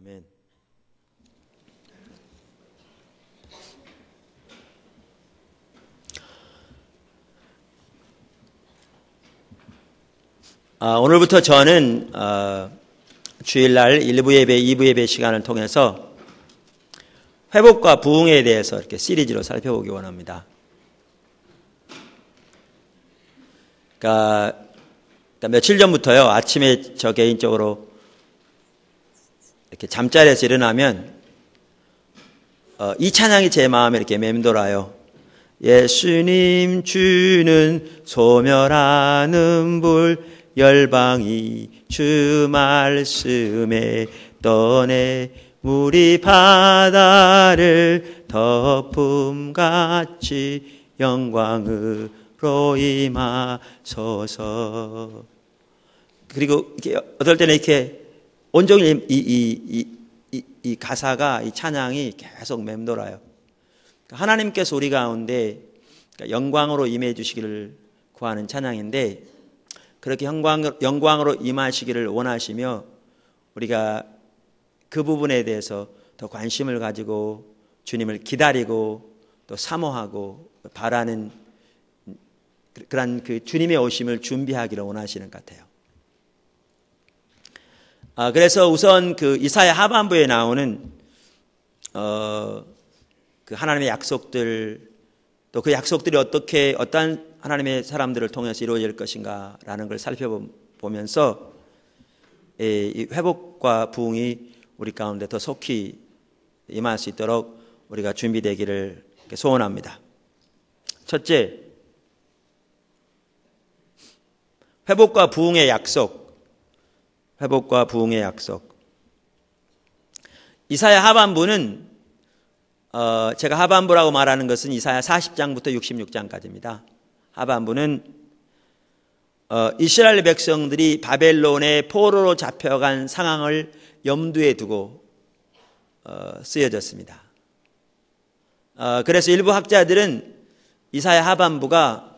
아멘. 아, 오늘부터 저는 아, 주일날 1부 예배, 2부 예배 시간을 통해서 회복과 부흥에 대해서 이렇게 시리즈로 살펴보기 원합니다. 그러니까, 그러니까 며칠 전부터요 아침에 저 개인적으로 이렇게 잠자리에서 일어나면 어, 이 찬양이 제 마음에 이렇게 맴돌아요. 예수님 주는 소멸하는 불 열방이 주 말씀에 떠내 우리 바다를 덮음같이 영광으로 임하소서. 그리고 이렇게 어떨 때는 이렇게 온종일 이, 이, 이, 이, 가사가, 이 찬양이 계속 맴돌아요. 그러니까 하나님께서 우리 가운데 그러니까 영광으로 임해 주시기를 구하는 찬양인데, 그렇게 영광, 영광으로 임하시기를 원하시며, 우리가 그 부분에 대해서 더 관심을 가지고 주님을 기다리고 또 사모하고 바라는 그런 그 주님의 오심을 준비하기를 원하시는 것 같아요. 아, 그래서 우선 그 이사야 하반부에 나오는 어, 그 하나님의 약속들 또 그 약속들이 어떻게 어떠한 하나님의 사람들을 통해서 이루어질 것인가라는 걸 살펴보면서 예, 이 회복과 부흥이 우리 가운데 더 속히 임할 수 있도록 우리가 준비되기를 소원합니다. 첫째, 회복과 부흥의 약속. 회복과 부흥의 약속. 이사야 하반부는 어, 제가 하반부라고 말하는 것은 이사야 40장부터 66장까지입니다. 하반부는 어, 이스라엘 백성들이 바벨론의 포로로 잡혀간 상황을 염두에 두고 어, 쓰여졌습니다. 어, 그래서 일부 학자들은 이사야 하반부가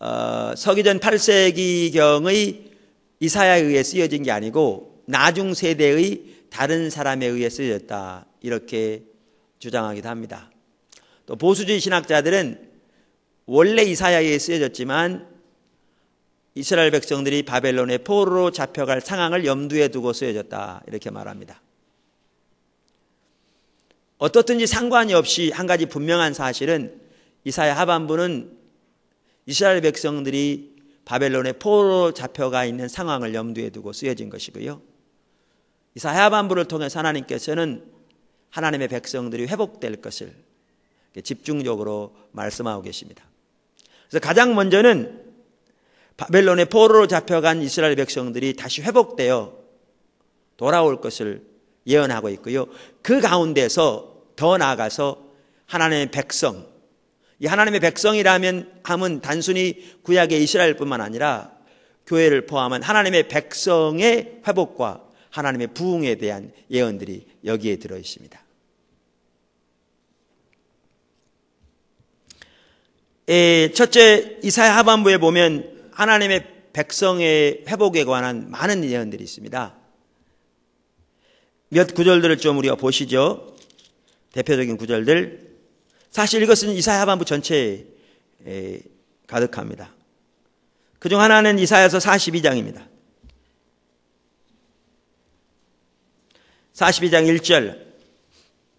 어, 서기전 8세기경의 이사야에 의해 쓰여진 게 아니고 나중 세대의 다른 사람에 의해 쓰여졌다. 이렇게 주장하기도 합니다. 또 보수주의 신학자들은 원래 이사야에 쓰여졌지만 이스라엘 백성들이 바벨론의 포로로 잡혀갈 상황을 염두에 두고 쓰여졌다. 이렇게 말합니다. 어떻든지 상관이 없이 한 가지 분명한 사실은 이사야 하반부는 이스라엘 백성들이 바벨론의 포로 잡혀가 있는 상황을 염두에 두고 쓰여진 것이고요. 이사야 반부를 통해 하나님께서는 하나님의 백성들이 회복될 것을 집중적으로 말씀하고 계십니다. 그래서 가장 먼저는 바벨론의 포로로 잡혀간 이스라엘 백성들이 다시 회복되어 돌아올 것을 예언하고 있고요. 그 가운데서 더 나아가서 하나님의 백성, 이 하나님의 백성이라면 함은 단순히 구약의 이스라엘뿐만 아니라 교회를 포함한 하나님의 백성의 회복과 하나님의 부흥에 대한 예언들이 여기에 들어 있습니다. 예, 첫째 이사야 하반부에 보면 하나님의 백성의 회복에 관한 많은 예언들이 있습니다. 몇 구절들을 좀 우리가 보시죠. 대표적인 구절들 사실 이것은 이사야 반부 전체에 가득합니다. 그 중 하나는 이사야서 42장입니다. 42장 1절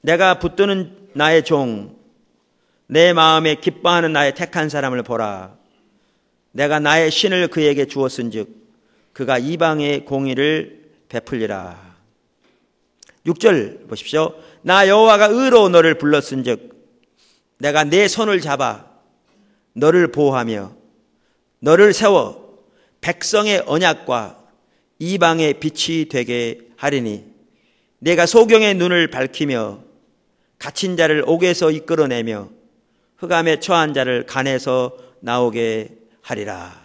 내가 붙드는 나의 종, 내 마음에 기뻐하는 나의 택한 사람을 보라. 내가 나의 신을 그에게 주었은즉 그가 이방의 공의를 베풀리라. 6절 보십시오. 나 여호와가 의로 너를 불렀은즉 내가 내 손을 잡아 너를 보호하며 너를 세워 백성의 언약과 이방의 빛이 되게 하리니 내가 소경의 눈을 밝히며 갇힌 자를 옥에서 이끌어내며 흑암에 처한 자를 간에서 나오게 하리라.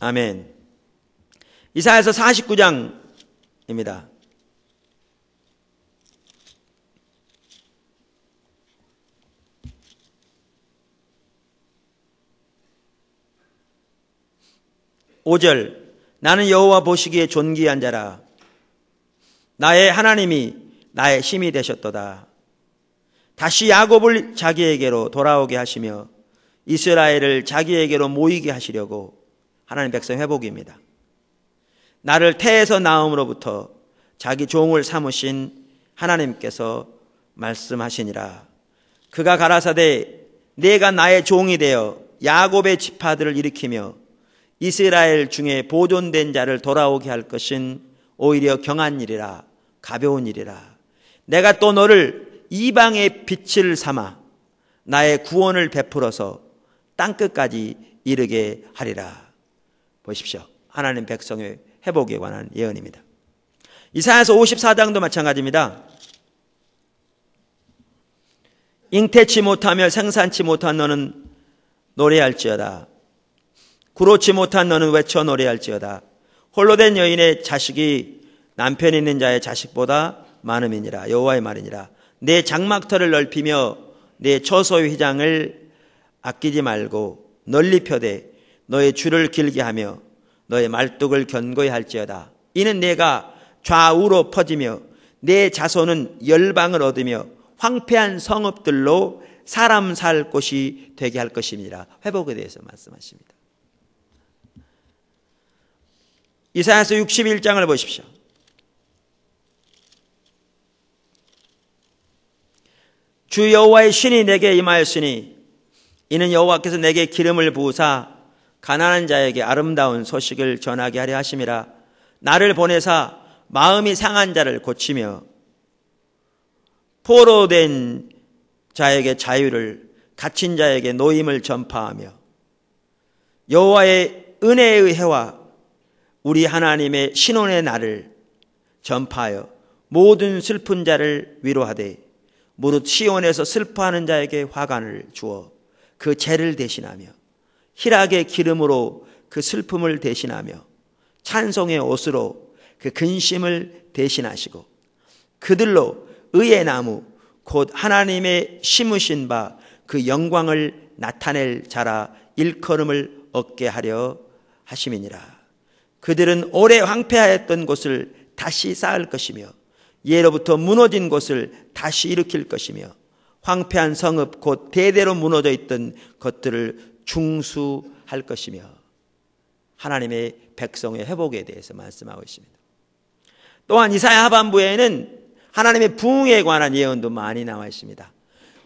아멘. 이사에서 49장입니다. 5절 나는 여호와 보시기에 존귀한 자라 나의 하나님이 나의 힘이 되셨도다 다시 야곱을 자기에게로 돌아오게 하시며 이스라엘을 자기에게로 모이게 하시려고 하나님 백성 회복입니다. 나를 태에서 나음으로부터 자기 종을 삼으신 하나님께서 말씀하시니라. 그가 가라사대 내가 나의 종이 되어 야곱의 지파들을 일으키며 이스라엘 중에 보존된 자를 돌아오게 할 것은 오히려 경한 일이라 가벼운 일이라 내가 또 너를 이방의 빛을 삼아 나의 구원을 베풀어서 땅끝까지 이르게 하리라 보십시오 하나님 백성의 회복에 관한 예언입니다 이사야서 54장도 마찬가지입니다 잉태치 못하며 생산치 못한 너는 노래할지어다 구로치 못한 너는 외쳐 노래할지어다. 홀로 된 여인의 자식이 남편 있는 자의 자식보다 많음이니라. 여호와의 말이니라. 내 장막터를 넓히며 내 처소의 휘장을 아끼지 말고 널리 펴되 너의 줄을 길게 하며 너의 말뚝을 견고히 할지어다. 이는 내가 좌우로 퍼지며 내 자손은 열방을 얻으며 황폐한 성읍들로 사람 살 곳이 되게 할 것입니다. 회복에 대해서 말씀하십니다. 이사야서 61장을 보십시오. 주 여호와의 신이 내게 임하였으니 이는 여호와께서 내게 기름을 부으사 가난한 자에게 아름다운 소식을 전하게 하려 하심이라 나를 보내사 마음이 상한 자를 고치며 포로된 자에게 자유를 갇힌 자에게 노임을 전파하며 여호와의 은혜의 해와 우리 하나님의 신혼의 날을 전파하여 모든 슬픈 자를 위로하되 무릇 시온에서 슬퍼하는 자에게 화관을 주어 그 죄를 대신하며 희락의 기름으로 그 슬픔을 대신하며 찬송의 옷으로 그 근심을 대신하시고 그들로 의의 나무 곧 하나님의 심으신 바 그 영광을 나타낼 자라 일컬음을 얻게 하려 하심이니라. 그들은 오래 황폐하였던 곳을 다시 쌓을 것이며 예로부터 무너진 곳을 다시 일으킬 것이며 황폐한 성읍 곧 대대로 무너져 있던 것들을 중수할 것이며 하나님의 백성의 회복에 대해서 말씀하고 있습니다. 또한 이사야 하반부에는 하나님의 부흥에 관한 예언도 많이 나와 있습니다.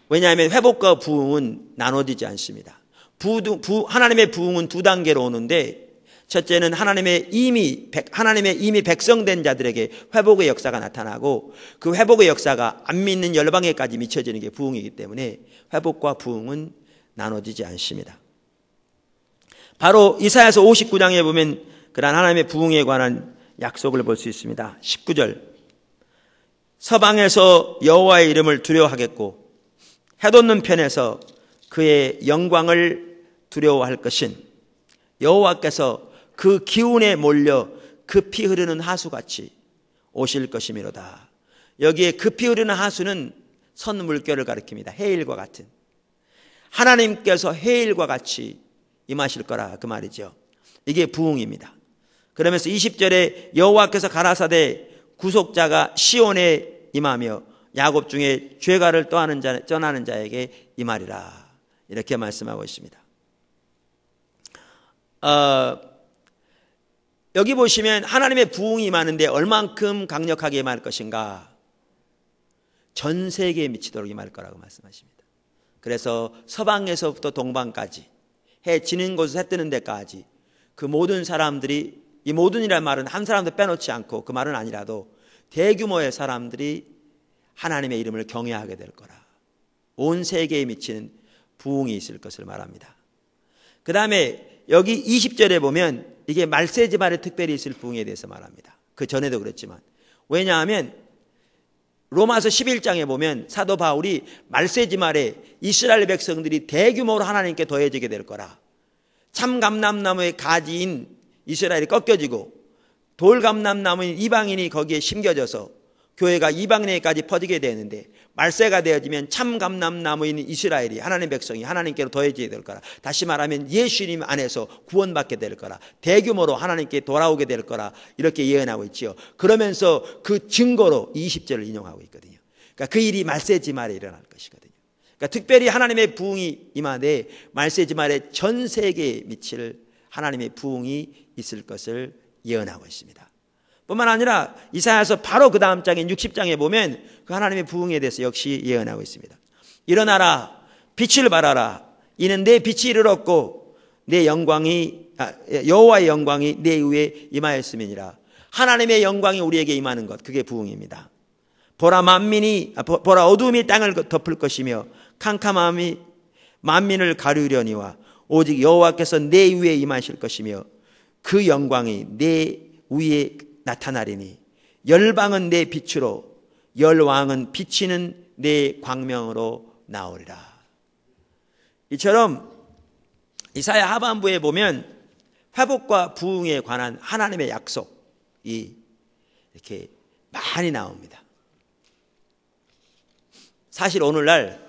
왜냐하면 회복과 부흥은 나눠지지 않습니다. 부, 부, 하나님의 부흥은 두 단계로 오는데 첫째는 하나님의 이미 하나님의 이미 백성된 자들에게 회복의 역사가 나타나고 그 회복의 역사가 안 믿는 열방에까지 미쳐지는 게 부흥이기 때문에 회복과 부흥은 나눠지지 않습니다. 바로 이사야서 59장에 보면 그러한 하나님의 부흥에 관한 약속을 볼 수 있습니다. 19절 서방에서 여호와의 이름을 두려워하겠고 해돋는 편에서 그의 영광을 두려워할 것인 여호와께서 그 기운에 몰려 급히 그 흐르는 하수같이 오실 것이미로다. 여기에 급히 그 흐르는 하수는 선물결을 가리킵니다. 해일과 같은. 하나님께서 해일과 같이 임하실 거라 그 말이죠. 이게 부흥입니다. 그러면서 20절에 여호와께서 가라사대 구속자가 시온에 임하며 야곱 중에 죄가를 떠나는, 자, 떠나는 자에게 임하리라. 이렇게 말씀하고 있습니다. 어, 여기 보시면 하나님의 부흥이 많은데 얼만큼 강력하게 임할 것인가? 전 세계에 미치도록 임할 거라고 말씀하십니다. 그래서 서방에서부터 동방까지 해 지는 곳에서 해 뜨는 데까지 그 모든 사람들이 이 모든이란 말은 한 사람도 빼놓지 않고 그 말은 아니라도 대규모의 사람들이 하나님의 이름을 경외하게 될 거라. 온 세계에 미치는 부흥이 있을 것을 말합니다. 그 다음에 여기 20절에 보면 이게 말세지 말에 특별히 있을 부흥에 대해서 말합니다. 그 전에도 그랬지만 왜냐하면 로마서 11장에 보면 사도 바울이 말세지 말에 이스라엘 백성들이 대규모로 하나님께 더해지게 될 거라. 참감남나무의 가지인 이스라엘이 꺾여지고 돌감남나무인 이방인이 거기에 심겨져서 교회가 이방인에까지 퍼지게 되는데 말세가 되어지면 참감남나무인 이스라엘이 하나님 백성이 하나님께로 더해져야 될 거라. 다시 말하면 예수님 안에서 구원받게 될 거라. 대규모로 하나님께 돌아오게 될 거라. 이렇게 예언하고 있지요. 그러면서 그 증거로 20절을 인용하고 있거든요. 그러니까 그 일이 말세지 말에 일어날 것이거든요. 그러니까 특별히 하나님의 부흥이 임하되 말세지 말에 전 세계에 미칠 하나님의 부흥이 있을 것을 예언하고 있습니다. 뿐만 아니라 이사야서 바로 그 다음 장인 60장에 보면 그 하나님의 부흥에 대해서 역시 예언하고 있습니다. 일어나라 빛을 발하라 이는 내 빛이 이르렀고 내 영광이 아, 예, 여호와의 영광이 내 위에 임하였음이니라. 하나님의 영광이 우리에게 임하는 것 그게 부흥입니다. 보라 만민이 아, 보라 어둠이 땅을 덮을 것이며 캄캄함이 만민을 가르려니와 오직 여호와께서 내 위에 임하실 것이며 그 영광이 내 위에 나타나리니 열방은 내 빛으로 열왕은 비치는 내 광명으로 나오리라. 이처럼 이사야 하반부에 보면 회복과 부흥에 관한 하나님의 약속이 이렇게 많이 나옵니다. 사실 오늘날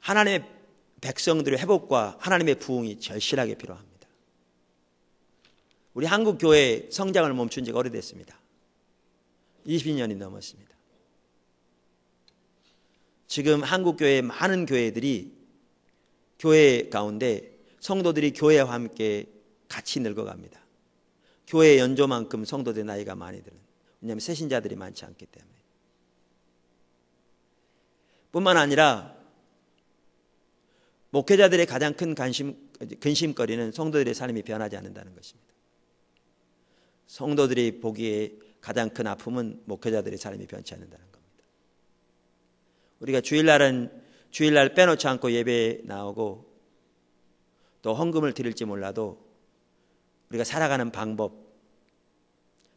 하나님의 백성들의 회복과 하나님의 부흥이 절실하게 필요합니다. 우리 한국 교회 의 성장을 멈춘 지가 오래됐습니다. 20년이 넘었습니다. 지금 한국 교회 많은 교회들이 교회 가운데 성도들이 교회와 함께 같이 늙어갑니다. 교회 연조만큼 성도들의 나이가 많이 드는. 왜냐하면 새신자들이 많지 않기 때문에. 뿐만 아니라 목회자들의 가장 큰 관심, 근심거리는 성도들의 삶이 변하지 않는다는 것입니다. 성도들이 보기에 가장 큰 아픔은 목회자들의 삶이 변치 않는다는 겁니다. 우리가 주일날은 주일날 빼놓지 않고 예배에 나오고 또 헌금을 드릴지 몰라도 우리가 살아가는 방법,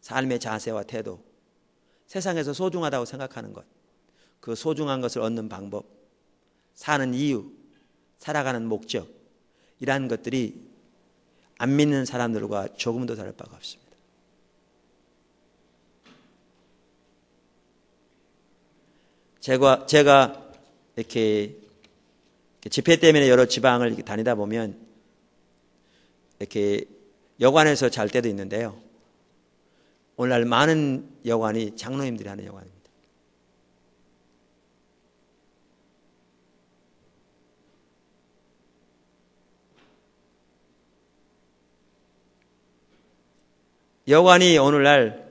삶의 자세와 태도, 세상에서 소중하다고 생각하는 것, 그 소중한 것을 얻는 방법, 사는 이유, 살아가는 목적, 이러한 것들이 안 믿는 사람들과 조금도 다를 바가 없습니다. 제가, 제가 이렇게, 이렇게 집회 때문에 여러 지방을 다니다 보면 이렇게 여관에서 잘 때도 있는데요. 오늘날 많은 여관이 장로님들이 하는 여관입니다. 여관이 오늘날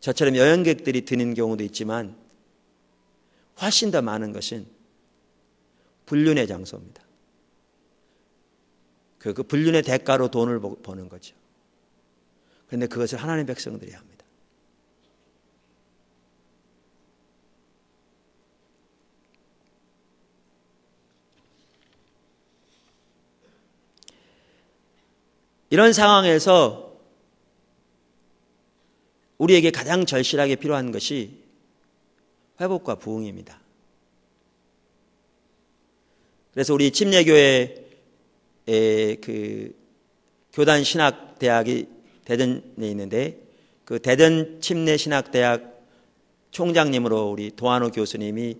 저처럼 여행객들이 드는 경우도 있지만 훨씬 더 많은 것은 불륜의 장소입니다. 그, 그 불륜의 대가로 돈을 버는 거죠. 그런데 그것을 하나님 백성들이 합니다. 이런 상황에서 우리에게 가장 절실하게 필요한 것이 회복과 부흥입니다. 그래서 우리 침례교회의 그 교단 신학 대학이 대전에 있는데 그 대전 침례 신학 대학 총장님으로 우리 도한호 교수님이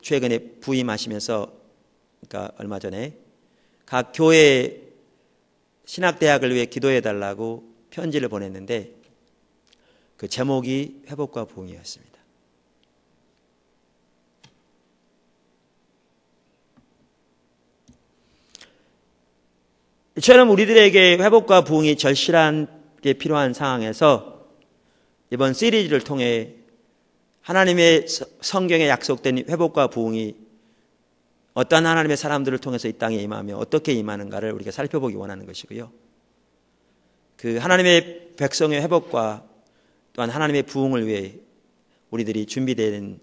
최근에 부임하시면서 그러니까 얼마 전에 각 교회 신학 대학을 위해 기도해 달라고 편지를 보냈는데 그 제목이 회복과 부흥이었습니다. 이처럼 우리들에게 회복과 부흥이 절실하게 필요한 상황에서 이번 시리즈를 통해 하나님의 성경에 약속된 회복과 부흥이 어떠한 하나님의 사람들을 통해서 이 땅에 임하며 어떻게 임하는가를 우리가 살펴보기 원하는 것이고요. 그 하나님의 백성의 회복과 또한 하나님의 부흥을 위해 우리들이 준비된는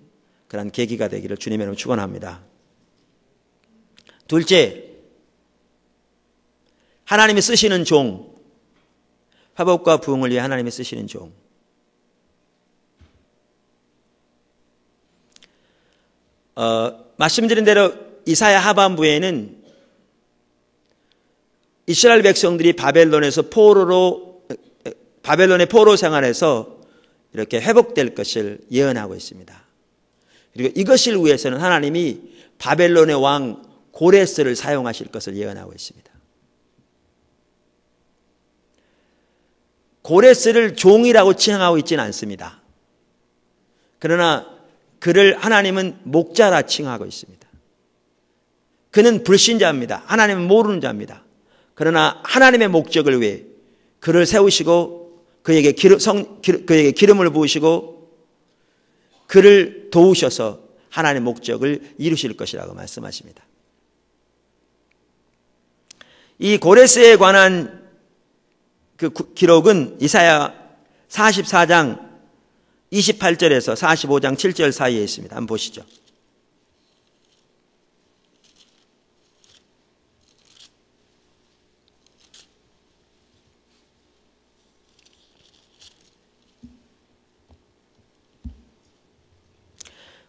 그런 계기가 되기를 주님의 이름 축원합니다. 둘째, 하나님이 쓰시는 종. 화법과 부흥을 위해 하나님이 쓰시는 종. 어, 말씀드린 대로 이사야 하반부에는 이스라엘 백성들이 바벨론에서 포로로 바벨론의 포로 생활에서 이렇게 회복될 것을 예언하고 있습니다. 그리고 이것을 위해서는 하나님이 바벨론의 왕 고레스를 사용하실 것을 예언하고 있습니다. 고레스를 종이라고 칭하고 있지는 않습니다. 그러나 그를 하나님은 목자라 칭하고 있습니다. 그는 불신자입니다. 하나님은 모르는 자입니다. 그러나 하나님의 목적을 위해 그를 세우시고 그에게 기름, 성, 기름, 그에게 기름을 부으시고 그를 도우셔서 하나님의 목적을 이루실 것이라고 말씀하십니다. 이 고레스에 관한 그 기록은 이사야 44장 28절에서 45장 7절 사이에 있습니다. 한번 보시죠.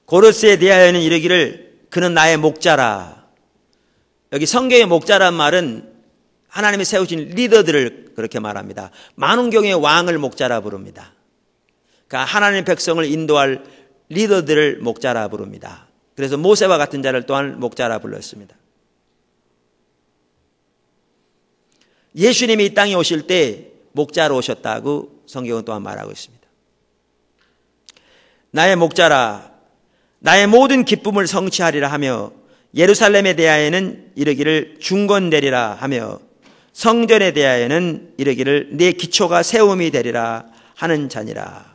고르스에 대하여는 이르기를 그는 나의 목자라. 여기 성경의 목자란 말은 하나님이 세우신 리더들을 그렇게 말합니다. 만원경의 왕을 목자라 부릅니다. 그러니까 하나님의 백성을 인도할 리더들을 목자라 부릅니다. 그래서 모세와 같은 자를 또한 목자라 불렀습니다. 예수님이 이 땅에 오실 때 목자로 오셨다고 성경은 또한 말하고 있습니다. 나의 목자라 나의 모든 기쁨을 성취하리라 하며 예루살렘에 대하여는 이르기를 중건되리라 하며 성전에 대하여는 이르기를 내 기초가 세움이 되리라 하는 자니라.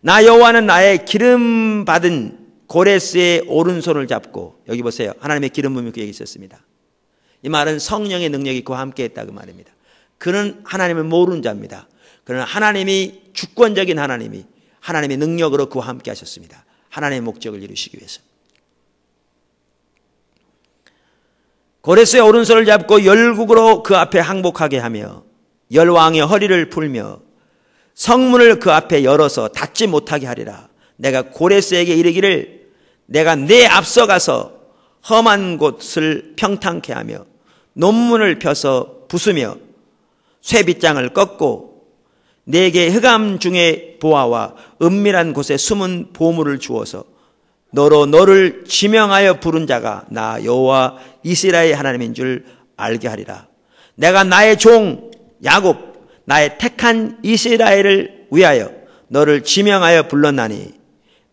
나 여호와는 나의 기름 받은 고레스의 오른손을 잡고 여기 보세요. 하나님의 기름 부음이 그 얘기 있었습니다. 이 말은 성령의 능력이 그와 함께 했다 그 말입니다. 그는 하나님을 모르는 자입니다. 그러나 하나님이 주권적인 하나님이 하나님의 능력으로 그와 함께 하셨습니다. 하나님의 목적을 이루시기 위해서. 고레스의 오른손을 잡고 열국으로 그 앞에 항복하게 하며 열왕의 허리를 풀며 성문을 그 앞에 열어서 닫지 못하게 하리라. 내가 고레스에게 이르기를 내가 내 앞서가서 험한 곳을 평탄케 하며 논문을 펴서 부수며 쇠빗장을 꺾고 내게 흑암 중에 보아와 은밀한 곳에 숨은 보물을 주어서 너로 너를 지명하여 부른 자가 나 여호와 이스라엘 하나님인 줄 알게 하리라. 내가 나의 종 야곱 나의 택한 이스라엘을 위하여 너를 지명하여 불렀나니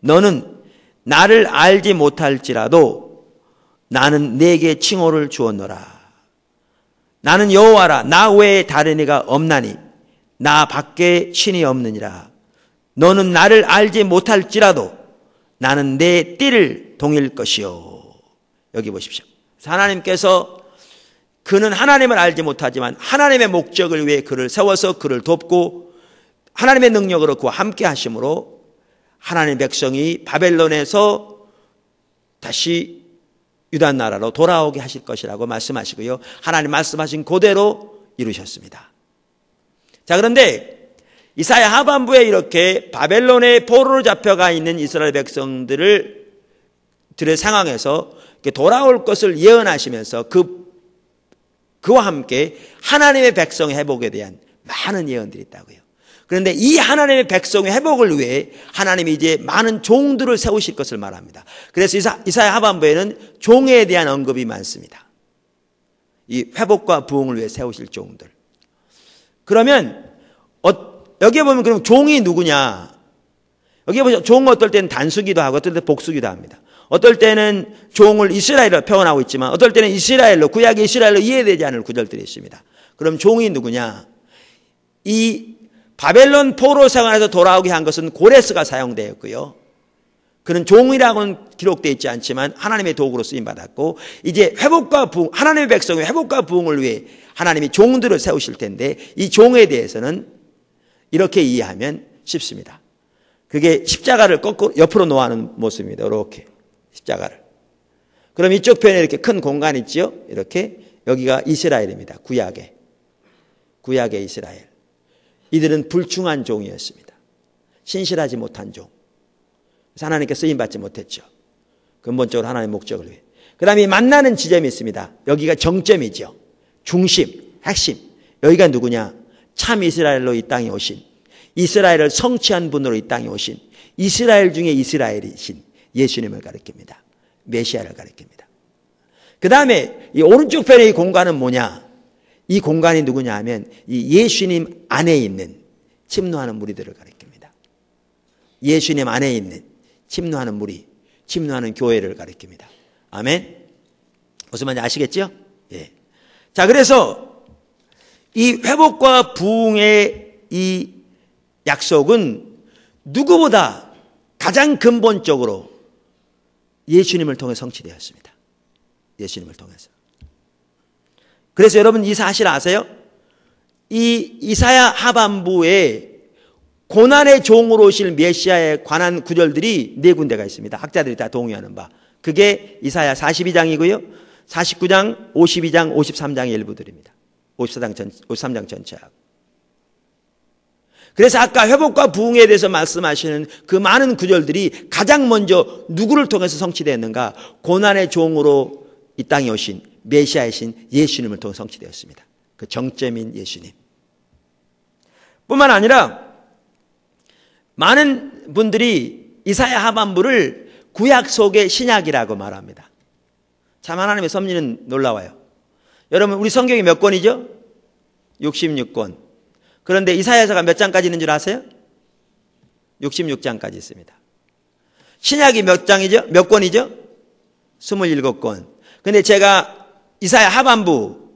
너는 나를 알지 못할지라도 나는 네게 칭호를 주었노라. 나는 여호와라 나 외에 다른 이가 없나니 나밖에 신이 없느니라. 너는 나를 알지 못할지라도 나는 내 띠를 동일 것이요. 여기 보십시오. 하나님께서 그는 하나님을 알지 못하지만 하나님의 목적을 위해 그를 세워서 그를 돕고 하나님의 능력으로 그와 함께 하심으로 하나님의 백성이 바벨론에서 다시 유단 나라로 돌아오게 하실 것이라고 말씀하시고요. 하나님 말씀하신 그대로 이루셨습니다. 자, 그런데 이사야 하반부에 이렇게 바벨론의 포로로 잡혀가 있는 이스라엘 백성들을 들의 상황에서 돌아올 것을 예언하시면서 그 그와 함께 하나님의 백성의 회복에 대한 많은 예언들이 있다고요. 그런데 이 하나님의 백성의 회복을 위해 하나님이 이제 많은 종들을 세우실 것을 말합니다. 그래서 이사, 이사야 하반부에는 종에 대한 언급이 많습니다. 이 회복과 부흥을 위해 세우실 종들. 그러면 어떤 여기에 보면 그럼 종이 누구냐? 여기에 보면 종은 어떨 때는 단수기도 하고 어떨 때는 복수기도 합니다. 어떨 때는 종을 이스라엘로 표현하고 있지만 어떨 때는 이스라엘로 구약의 이스라엘로 이해되지 않을 구절들이 있습니다. 그럼 종이 누구냐? 이 바벨론 포로 생활에서 돌아오게 한 것은 고레스가 사용되었고요. 그는 종이라고는 기록되어 있지 않지만 하나님의 도구로 쓰임 받았고 이제 회복과 부흥 하나님의 백성의 회복과 부흥을 위해 하나님이 종들을 세우실 텐데 이 종에 대해서는 이렇게 이해하면 쉽습니다. 그게 십자가를 거꾸로 옆으로 놓아놓은 모습입니다. 이렇게 십자가를. 그럼 이쪽 편에 이렇게 큰 공간 있지요? 이렇게 여기가 이스라엘입니다. 구약의 구약의 이스라엘. 이들은 불충한 종이었습니다. 신실하지 못한 종. 그래서 하나님께 쓰임 받지 못했죠. 근본적으로 하나님의 목적을 위해. 그다음에 만나는 지점이 있습니다. 여기가 정점이죠. 중심, 핵심. 여기가 누구냐? 참 이스라엘로 이 땅에 오신 이스라엘을 성취한 분으로 이 땅에 오신 이스라엘 중에 이스라엘이신 예수님을 가리킵니다. 메시아를 가리킵니다. 그 다음에 이 오른쪽 편의 이 공간은 뭐냐? 이 공간이 누구냐 하면 이 예수님 안에 있는 침노하는 무리들을 가리킵니다. 예수님 안에 있는 침노하는 무리, 침노하는 교회를 가리킵니다. 아멘? 무슨 말인지 아시겠죠? 예. 자, 그래서 이 회복과 부흥의 이 약속은 누구보다 가장 근본적으로 예수님을 통해 성취되었습니다. 예수님을 통해서. 그래서 여러분 이 사실 아세요? 이 이사야 하반부에 고난의 종으로 오실 메시아에 관한 구절들이 네 군데가 있습니다. 학자들이 다 동의하는 바. 그게 이사야 42장이고요. 49장, 52장, 53장의 일부들입니다. 53장, 전, 53장 전체하고. 그래서 아까 회복과 부흥에 대해서 말씀하시는 그 많은 구절들이 가장 먼저 누구를 통해서 성취되었는가? 고난의 종으로 이 땅에 오신 메시아이신 예수님을 통해 성취되었습니다. 그 정점인 예수님. 뿐만 아니라 많은 분들이 이사야 하반부를 구약 속의 신약이라고 말합니다. 참 하나님의 섭리는 놀라워요. 여러분 우리 성경이 몇 권이죠? 66권. 그런데 이사야서가 몇 장까지 있는 줄 아세요? 66장까지 있습니다. 신약이 몇 장이죠? 몇 권이죠? 27권. 근데 제가 이사야 하반부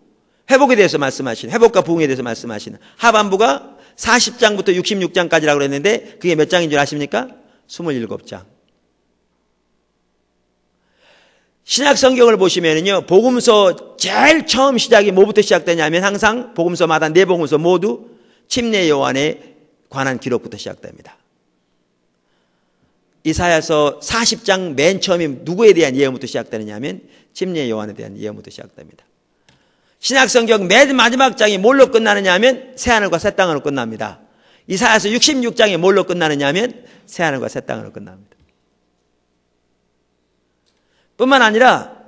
회복에 대해서 말씀하시는 회복과 부흥에 대해서 말씀하시는 하반부가 40장부터 66장까지라고 그랬는데 그게 몇 장인 줄 아십니까? 27장. 신약 성경을 보시면요. 복음서 제일 처음 시작이 뭐부터 시작되냐면 항상 복음서마다 네 복음서 모두 침례 요한에 관한 기록부터 시작됩니다. 이사야서 40장 맨처음인 누구에 대한 예언부터 시작되느냐면 침례 요한에 대한 예언부터 시작됩니다. 신약 성경 맨 마지막 장이 뭘로 끝나느냐면 새 하늘과 새 땅으로 끝납니다. 이사야서 66장이 뭘로 끝나느냐면 새 하늘과 새 땅으로 끝납니다. 뿐만 아니라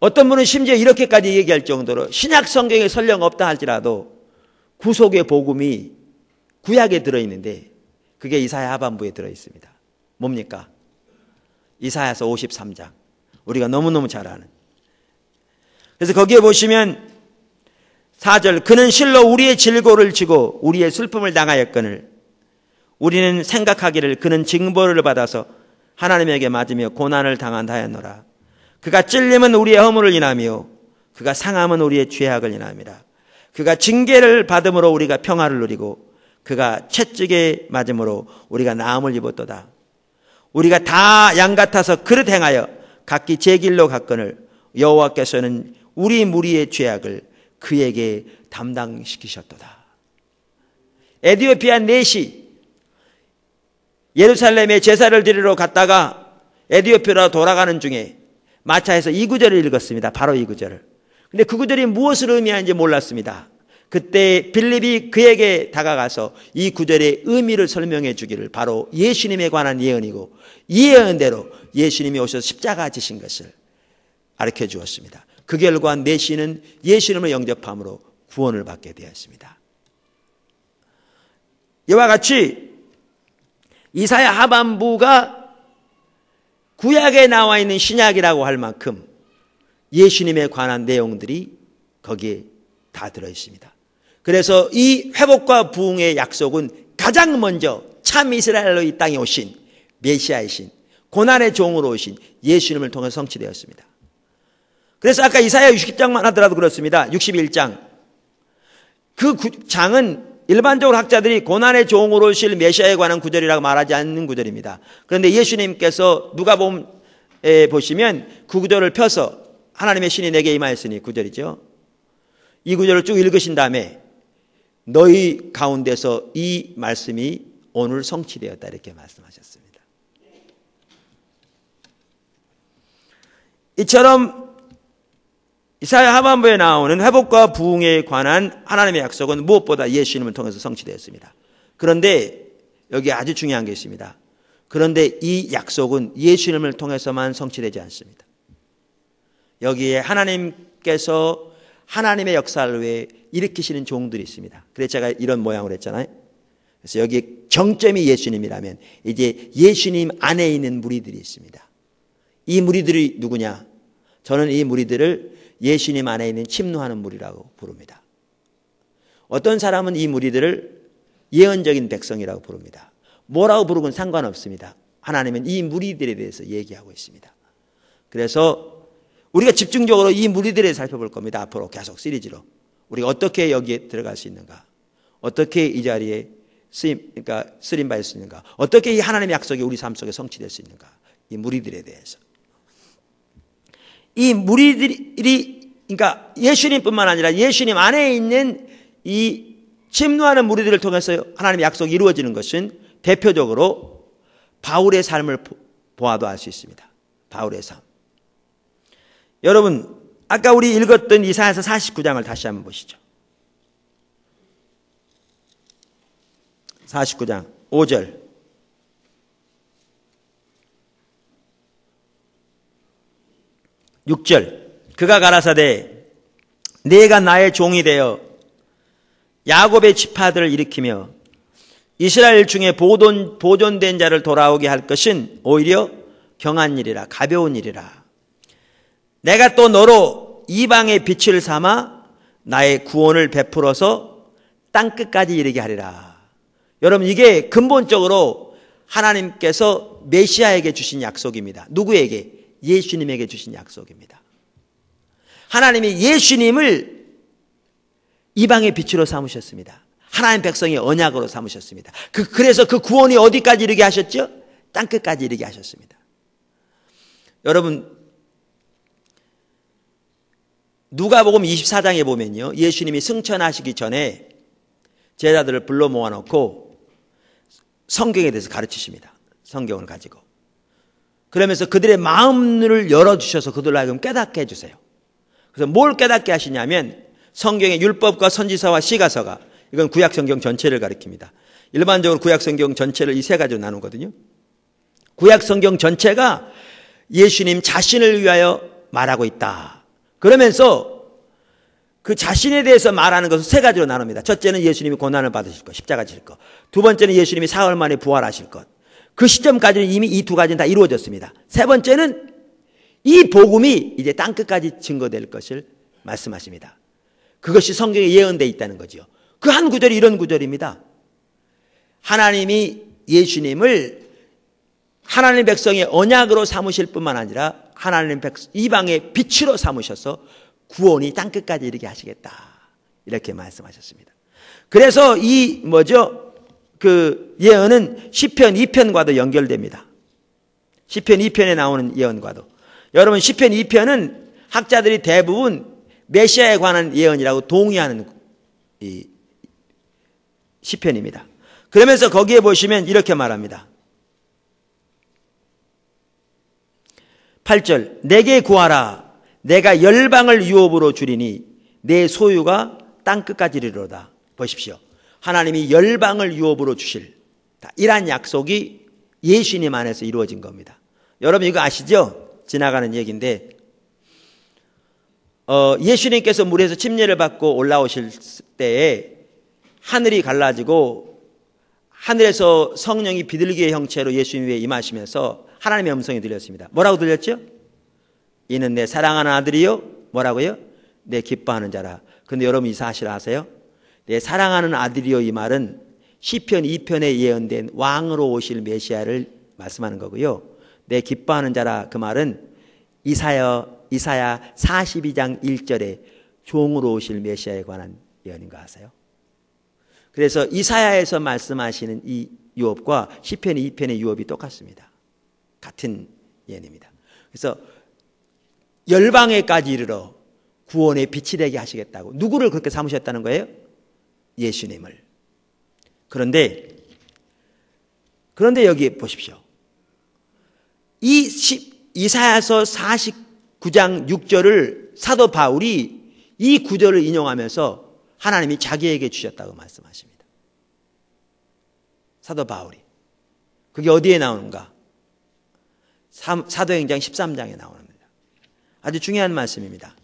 어떤 분은 심지어 이렇게까지 얘기할 정도로 신약 성경에 설령 없다 할지라도 구속의 복음이 구약에 들어있는데 그게 이사야 하반부에 들어있습니다. 뭡니까? 이사야서 53장. 우리가 너무너무 잘 아는. 그래서 거기에 보시면 4절 그는 실로 우리의 질고를 지고 우리의 슬픔을 당하였거늘 우리는 생각하기를 그는 징벌을 받아서 하나님에게 맞으며 고난을 당한다 하였노라. 그가 찔림은 우리의 허물을 인하며 그가 상함은 우리의 죄악을 인함이라. 그가 징계를 받음으로 우리가 평화를 누리고 그가 채찍에 맞음으로 우리가 나음을 입었도다. 우리가 다 양 같아서 그릇 행하여 각기 제 길로 갔거늘 여호와께서는 우리 무리의 죄악을 그에게 담당시키셨도다. 에디오피아 내시 예루살렘에 제사를 드리러 갔다가 에디오피아로 돌아가는 중에 마차에서 이 구절을 읽었습니다. 바로 이 구절을. 근데 그 구절이 무엇을 의미하는지 몰랐습니다. 그때 빌립이 그에게 다가가서 이 구절의 의미를 설명해 주기를 바로 예수님에 관한 예언이고 이 예언대로 예수님이 오셔서 십자가 지신 것을 가르쳐 주었습니다. 그 결과 내신은 예수님을 영접함으로 구원을 받게 되었습니다. 이와 같이 이사야 하반부가 구약에 나와 있는 신약이라고 할 만큼 예수님에 관한 내용들이 거기에 다 들어 있습니다. 그래서 이 회복과 부흥의 약속은 가장 먼저 참 이스라엘로 이 땅에 오신 메시아이신 고난의 종으로 오신 예수님을 통해 성취되었습니다. 그래서 아까 이사야 60장만 하더라도 그렇습니다. 61장. 그 장은 일반적으로 학자들이 고난의 종으로 실 메시아에 관한 구절이라고 말하지 않는 구절입니다. 그런데 예수님께서 누가 봄에 보시면 그 구절을 펴서 하나님의 신이 내게 임하였으니 구절이죠. 이 구절을 쭉 읽으신 다음에 너희 가운데서 이 말씀이 오늘 성취되었다 이렇게 말씀하셨습니다. 이처럼 이사야 하반부에 나오는 회복과 부흥에 관한 하나님의 약속은 무엇보다 예수님을 통해서 성취되었습니다. 그런데 여기 아주 중요한 게 있습니다. 그런데 이 약속은 예수님을 통해서만 성취되지 않습니다. 여기에 하나님께서 하나님의 역사를 위해 일으키시는 종들이 있습니다. 그래서 제가 이런 모양으로 했잖아요. 그래서 여기 정점이 예수님이라면 이제 예수님 안에 있는 무리들이 있습니다. 이 무리들이 누구냐? 저는 이 무리들을 예수님 안에 있는 침노하는 무리라고 부릅니다. 어떤 사람은 이 무리들을 예언적인 백성이라고 부릅니다. 뭐라고 부르건 상관없습니다. 하나님은 이 무리들에 대해서 얘기하고 있습니다. 그래서 우리가 집중적으로 이 무리들을 살펴볼 겁니다. 앞으로 계속 시리즈로. 우리가 어떻게 여기에 들어갈 수 있는가? 어떻게 이 자리에 쓰임, 그러니까 쓰임 받을 수 있는가? 어떻게 이 하나님의 약속이 우리 삶 속에 성취될 수 있는가? 이 무리들에 대해서. 이 무리들이 그러니까 예수님뿐만 아니라 예수님 안에 있는 이 침노하는 무리들을 통해서 하나님의 약속이 이루어지는 것은 대표적으로 바울의 삶을 보아도 알 수 있습니다. 바울의 삶. 여러분, 아까 우리 읽었던 이사에서 49장을 다시 한번 보시죠. 49장 5절. 6절 그가 가라사대 내가 나의 종이 되어 야곱의 지파들을 일으키며 이스라엘 중에 보존, 보존된 자를 돌아오게 할 것은 오히려 경한 일이라 가벼운 일이라 내가 또 너로 이방의 빛을 삼아 나의 구원을 베풀어서 땅끝까지 이르게 하리라 여러분 이게 근본적으로 하나님께서 메시아에게 주신 약속입니다 누구에게? 예수님에게 주신 약속입니다. 하나님이 예수님을 이방의 빛으로 삼으셨습니다. 하나님 백성의 언약으로 삼으셨습니다. 그, 그래서 그 구원이 어디까지 이르게 하셨죠? 땅끝까지 이르게 하셨습니다. 여러분, 누가복음 24장에 보면요. 예수님이 승천하시기 전에 제자들을 불러 모아놓고 성경에 대해서 가르치십니다. 성경을 가지고. 그러면서 그들의 마음을 열어주셔서 그들로 하여금 깨닫게 해주세요. 그래서 뭘 깨닫게 하시냐면 성경의 율법과 선지사와 시가서가 이건 구약 성경 전체를 가리킵니다. 일반적으로 구약 성경 전체를 이 세 가지로 나누거든요. 구약 성경 전체가 예수님 자신을 위하여 말하고 있다. 그러면서 그 자신에 대해서 말하는 것을 세 가지로 나눕니다. 첫째는 예수님이 고난을 받으실 것, 십자가 질 것. 두 번째는 예수님이 사흘 만에 부활하실 것. 그 시점까지는 이미 이 두 가지는 다 이루어졌습니다. 세 번째는 이 복음이 이제 땅끝까지 증거될 것을 말씀하십니다. 그것이 성경에 예언되어 있다는 거지요. 그 한 구절이 이런 구절입니다. 하나님이 예수님을 하나님 백성의 언약으로 삼으실 뿐만 아니라 하나님 백성 이방의 빛으로 삼으셔서 구원이 땅끝까지 이르게 하시겠다. 이렇게 말씀하셨습니다. 그래서 이 뭐죠? 그 예언은 1 0편 2편과도 연결됩니다. 1 0편 2편에 나오는 예언과도. 여러분 1 0편 2편은 학자들이 대부분 메시아에 관한 예언이라고 동의하는 이0편입니다 그러면서 거기에 보시면 이렇게 말합니다. 8절 내게 구하라 내가 열방을 유업으로 줄이니내 소유가 땅끝까지이르로다 보십시오. 하나님이 열방을 유업으로 주실 이러한 약속이 예수님 안에서 이루어진 겁니다. 여러분 이거 아시죠? 지나가는 얘기인데 어, 예수님께서 물에서 침례를 받고 올라오실 때에 하늘이 갈라지고 하늘에서 성령이 비둘기의 형체로 예수님 위에 임하시면서 하나님의 음성이 들렸습니다. 뭐라고 들렸죠? 이는 내 사랑하는 아들이요. 뭐라고요? 내 기뻐하는 자라. 근데 여러분 이 사실 아세요? 예, 사랑하는 아들이요이 말은 시편 2편에 예언된 왕으로 오실 메시아를 말씀하는 거고요. 내 기뻐하는 자라 그 말은 이사야 이사야 42장 1절에 종으로 오실 메시아에 관한 예언인 거 아세요? 그래서 이사야에서 말씀하시는 이 유업과 시편 2편의 유업이 똑같습니다. 같은 예언입니다. 그래서 열방에까지 이르러 구원의 빛이 되게 하시겠다고 누구를 그렇게 삼으셨다는 거예요? 예수님을. 그런데, 그런데 여기 보십시오. 이 이사야서 49장 6절을 사도 바울이 이 구절을 인용하면서 하나님이 자기에게 주셨다고 말씀하십니다. 사도 바울이. 그게 어디에 나오는가? 사도행전 13장에 나오는 아주 중요한 말씀입니다.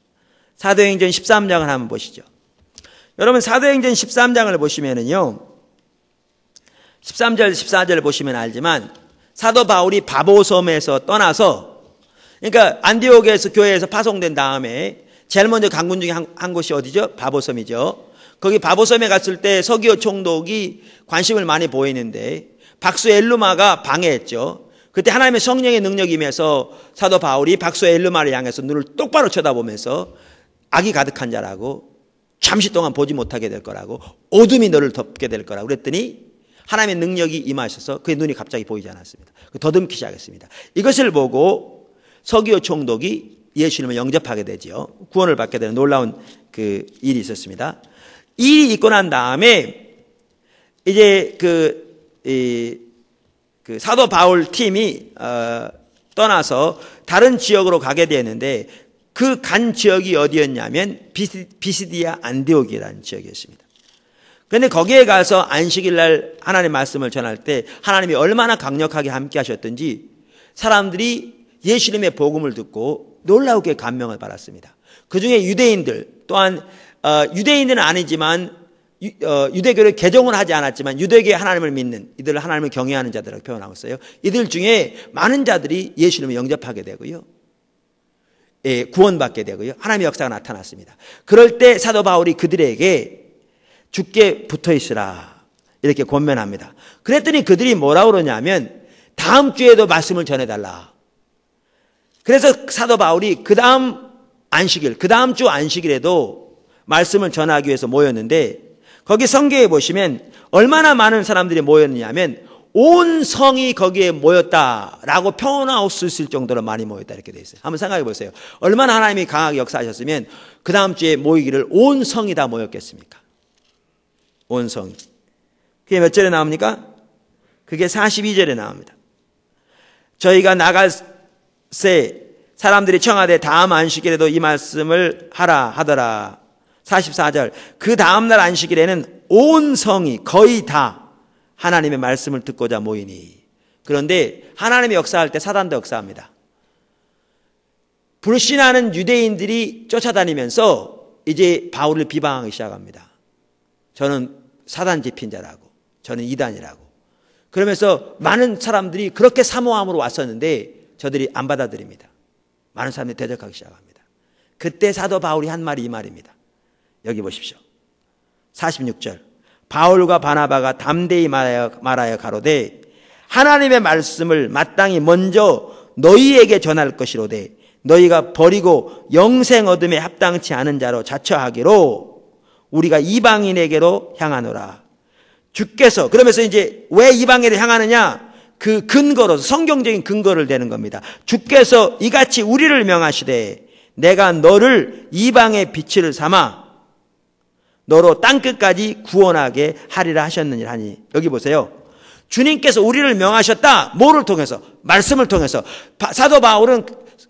사도행전 13장을 한번 보시죠. 여러분 사도행전 13장을 보시면은요. 13절 14절을 보시면 알지만 사도 바울이 바보섬에서 떠나서 그러니까 안디옥에서 교회에서 파송된 다음에 제일 먼저 강군 중에 한, 한 곳이 어디죠? 바보섬이죠. 거기 바보섬에 갔을 때 서기오 총독이 관심을 많이 보이는데 박수 엘루마가 방해했죠. 그때 하나님의 성령의 능력임에서 사도 바울이 박수 엘루마를 향해서 눈을 똑바로 쳐다보면서 악이 가득한 자라고 잠시 동안 보지 못하게 될 거라고 어둠이 너를 덮게 될 거라고 그랬더니 하나님의 능력이 임하셔서 그의 눈이 갑자기 보이지 않았습니다. 그 더듬기 시작했습니다. 이것을 보고 서기오 총독이 예수님을 영접하게 되지요. 구원을 받게 되는 놀라운 그 일이 있었습니다. 일이 있고 난 다음에 이제 그, 이, 그 사도 바울 팀이 어, 떠나서 다른 지역으로 가게 되는데 었 그간 지역이 어디였냐면 비시디아 안디옥이라는 지역이었습니다. 그런데 거기에 가서 안식일 날 하나님의 말씀을 전할 때 하나님이 얼마나 강력하게 함께 하셨던지 사람들이 예수님의 복음을 듣고 놀라우게 감명을 받았습니다. 그 중에 유대인들 또한 어, 유대인들은 아니지만 어, 유대교를 개종을 하지 않았지만 유대교의 하나님을 믿는 이들 을 하나님을 경외하는 자들이라고 표현하고 있어요. 이들 중에 많은 자들이 예수님을 영접하게 되고요. 예, 구원받게 되고요. 하나님의 역사가 나타났습니다. 그럴 때 사도 바울이 그들에게 죽게 붙어 있으라. 이렇게 권면합니다. 그랬더니 그들이 뭐라 그러냐면 다음 주에도 말씀을 전해달라. 그래서 사도 바울이 그 다음 안식일, 그 다음 주 안식일에도 말씀을 전하기 위해서 모였는데 거기 성경에 보시면 얼마나 많은 사람들이 모였느냐면 온 성이 거기에 모였다라고 표현할 수 있을 정도로 많이 모였다 이렇게 돼 있어요. 한번 생각해 보세요. 얼마나 하나님이 강하게 역사하셨으면 그 다음 주에 모이기를 온 성이 다 모였겠습니까? 온 성이. 그게 몇 절에 나옵니까? 그게 42절에 나옵니다. 저희가 나갈새 사람들이 청하되 다음 안식일에도 이 말씀을 하라 하더라. 44절. 그 다음날 안식일에는 온 성이 거의 다 하나님의 말씀을 듣고자 모이니. 그런데 하나님의 역사할 때 사단도 역사합니다. 불신하는 유대인들이 쫓아다니면서 이제 바울을 비방하기 시작합니다. 저는 사단 집힌 자라고, 저는 이단이라고. 그러면서 많은 사람들이 그렇게 사모함으로 왔었는데 저들이 안 받아들입니다. 많은 사람들이 대적하기 시작합니다. 그때 사도 바울이 한 말이 이 말입니다. 여기 보십시오. 46절. 바울과 바나바가 담대히 말하여, 말하여 가로되 하나님의 말씀을 마땅히 먼저 너희에게 전할 것이로되 너희가 버리고 영생 얻음에 합당치 않은 자로 자처하기로 우리가 이방인에게로 향하노라. 주께서 그러면서 이제 왜 이방인을 향하느냐? 그근거로 성경적인 근거를 대는 겁니다. 주께서 이같이 우리를 명하시되 내가 너를 이방의 빛을 삼아 너로 땅끝까지 구원하게 하리라 하셨느니라 하니 여기 보세요. 주님께서 우리를 명하셨다. 뭐를 통해서? 말씀을 통해서. 사도 바울은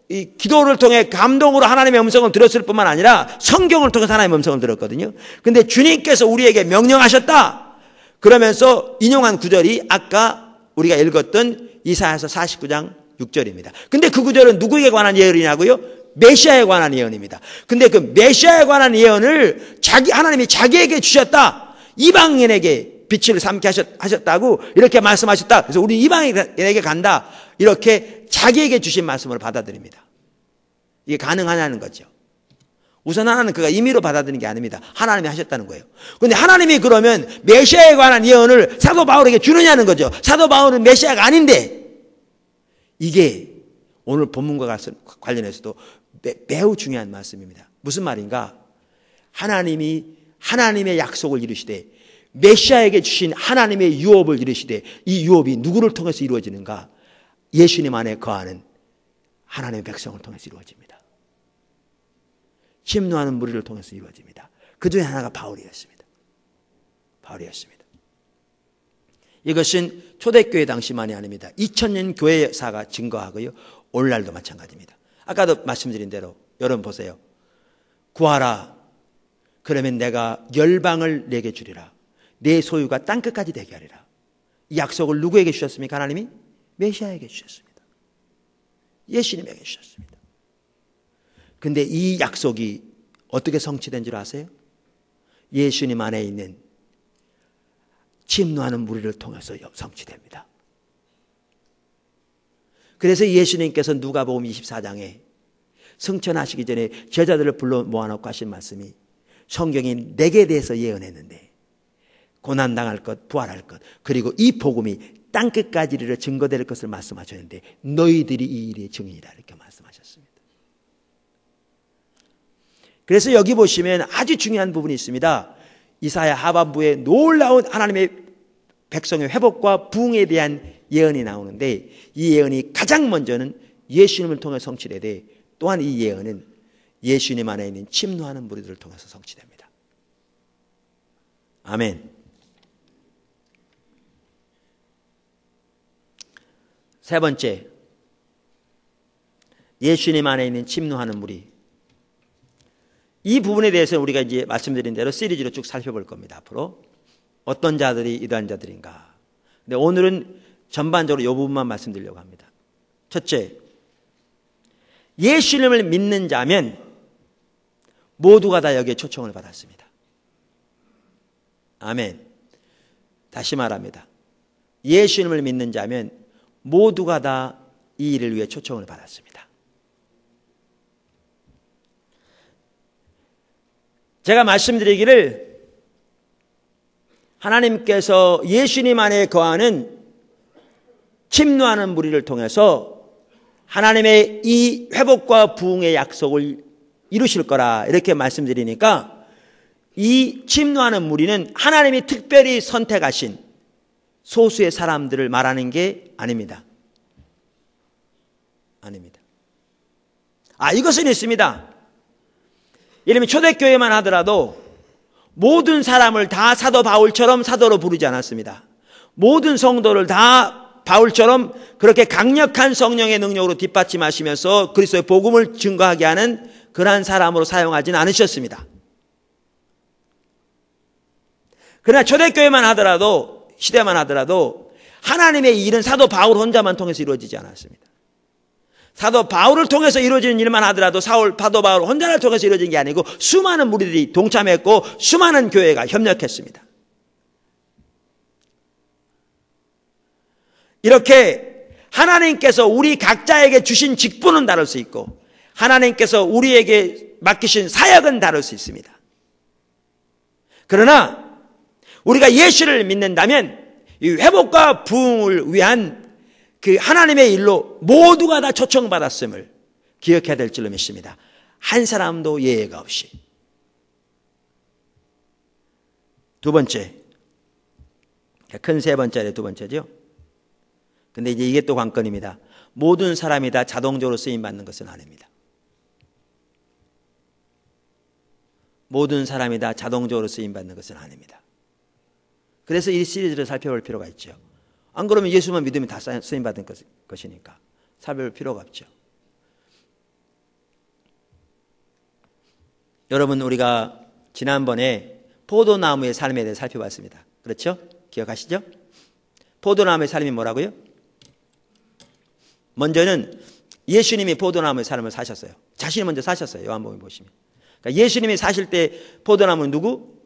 이 기도를 통해 감동으로 하나님의 음성을 들었을 뿐만 아니라 성경을 통해서 하나님의 음성을 들었거든요. 근데 주님께서 우리에게 명령하셨다. 그러면서 인용한 구절이 아까 우리가 읽었던 이사에서 49장 6절입니다. 근데 그 구절은 누구에게 관한 예언이냐고요? 메시아에 관한 예언입니다. 근데 그 메시아에 관한 예언을 자기 하나님이 자기에게 주셨다. 이방인에게 빛을 삼게 하셨, 다고 이렇게 말씀하셨다. 그래서 우리 이방인에게 간다. 이렇게 자기에게 주신 말씀을 받아들입니다. 이게 가능하냐는 거죠. 우선 하나는 그가 임의로 받아들이는 게 아닙니다. 하나님이 하셨다는 거예요. 그런데 하나님이 그러면 메시아에 관한 예언을 사도 바울에게 주느냐는 거죠. 사도 바울은 메시아가 아닌데 이게 오늘 본문과 관련해서도 매, 우 중요한 말씀입니다. 무슨 말인가? 하나님이 하나님의 약속을 이루시되 메시아에게 주신 하나님의 유업을 이루시되 이 유업이 누구를 통해서 이루어지는가? 예수님 안에 거하는 하나님의 백성을 통해서 이루어집니다. 침노하는 무리를 통해서 이루어집니다. 그 중에 하나가 바울이었습니다. 바울이었습니다. 이것은 초대교회 당시만이 아닙니다. 2000년 교회사가 증거하고요. 오늘날도 마찬가지입니다. 아까도 말씀드린 대로 여러분 보세요. 구하라. 그러면 내가 열방을 내게 주리라. 내 소유가 땅 끝까지 되게 하리라. 이 약속을 누구에게 주셨습니까? 하나님이 메시아에게 주셨습니다. 예수님에게 주셨습니다. 근데 이 약속이 어떻게 성취된 줄 아세요? 예수님 안에 있는 침노하는 무리를 통해서 성취됩니다. 그래서 예수님께서 누가복음 24장에 승천하시기 전에 제자들을 불러 모아놓고 하신 말씀이 성경이 내게 대해서 예언했는데 고난 당할 것, 부활할 것, 그리고 이 복음이 땅 끝까지 를 증거될 것을 말씀하셨는데 너희들이 이 일의 증인이다 이렇게 말씀하셨습니다. 그래서 여기 보시면 아주 중요한 부분이 있습니다. 이사야 하반부에 놀라운 하나님의 백성의 회복과 부흥에 대한 예언이 나오는데 이 예언이 가장 먼저는 예수님을 통해 성취되되 또한 이 예언은 예수님 안에 있는 침노하는 무리들을 통해서 성취됩니다. 아멘. 세 번째, 예수님 안에 있는 침노하는 무리. 이 부분에 대해서 우리가 이제 말씀드린 대로 시리즈로 쭉 살펴볼 겁니다, 앞으로. 어떤 자들이 이러한 자들인가. 근데 오늘은 전반적으로 이 부분만 말씀드리려고 합니다. 첫째, 예수님을 믿는 자면 모두가 다 여기에 초청을 받았습니다. 아멘. 다시 말합니다. 예수님을 믿는 자면 모두가 다 이 일을 위해 초청을 받았습니다. 제가 말씀드리기를 하나님께서 예수님 안에 거하는 침노하는 무리를 통해서 하나님의 이 회복과 부흥의 약속을 이루실 거라 이렇게 말씀드리니까 이 침노하는 무리는 하나님이 특별히 선택하신 소수의 사람들을 말하는 게 아닙니다. 아닙니다. 아, 이것은 있습니다. 예를 들면 초대교회만 하더라도 모든 사람을 다 사도 바울처럼 사도로 부르지 않았습니다. 모든 성도를 다 바울처럼 그렇게 강력한 성령의 능력으로 뒷받침하시면서 그리스도의 복음을 증거하게 하는 그러한 사람으로 사용하진 않으셨습니다. 그러나 초대교회만 하더라도 시대만 하더라도 하나님의 일은 사도 바울 혼자만 통해서 이루어지지 않았습니다. 사도 바울을 통해서 이루어지는 일만 하더라도 사울 파도 바울 혼자를 통해서 이루어진 게 아니고 수많은 무리들이 동참했고 수많은 교회가 협력했습니다. 이렇게 하나님께서 우리 각자에게 주신 직분은 다를 수 있고 하나님께서 우리에게 맡기신 사역은 다를 수 있습니다. 그러나 우리가 예수를 믿는다면 이 회복과 부흥을 위한 그 하나님의 일로 모두가 다 초청받았음을 기억해야 될 줄로 믿습니다. 한 사람도 예외가 없이. 두 번째. 큰 세번째두 번째죠. 근데 이제 이게 또 관건입니다. 모든 사람이 다 자동적으로 쓰임 받는 것은 아닙니다. 모든 사람이 다 자동적으로 쓰임 받는 것은 아닙니다. 그래서 이 시리즈를 살펴볼 필요가 있죠. 안 그러면 예수만 믿으면 다 쓰임 받은 것이니까 사별 필요가 없죠. 여러분 우리가 지난번에 포도나무의 삶에 대해 살펴봤습니다. 그렇죠? 기억하시죠? 포도나무의 삶이 뭐라고요? 먼저는 예수님이 포도나무의 삶을 사셨어요. 자신이 먼저 사셨어요. 요한복음 보시면. 그러니까 예수님이 사실 때 포도나무는 누구?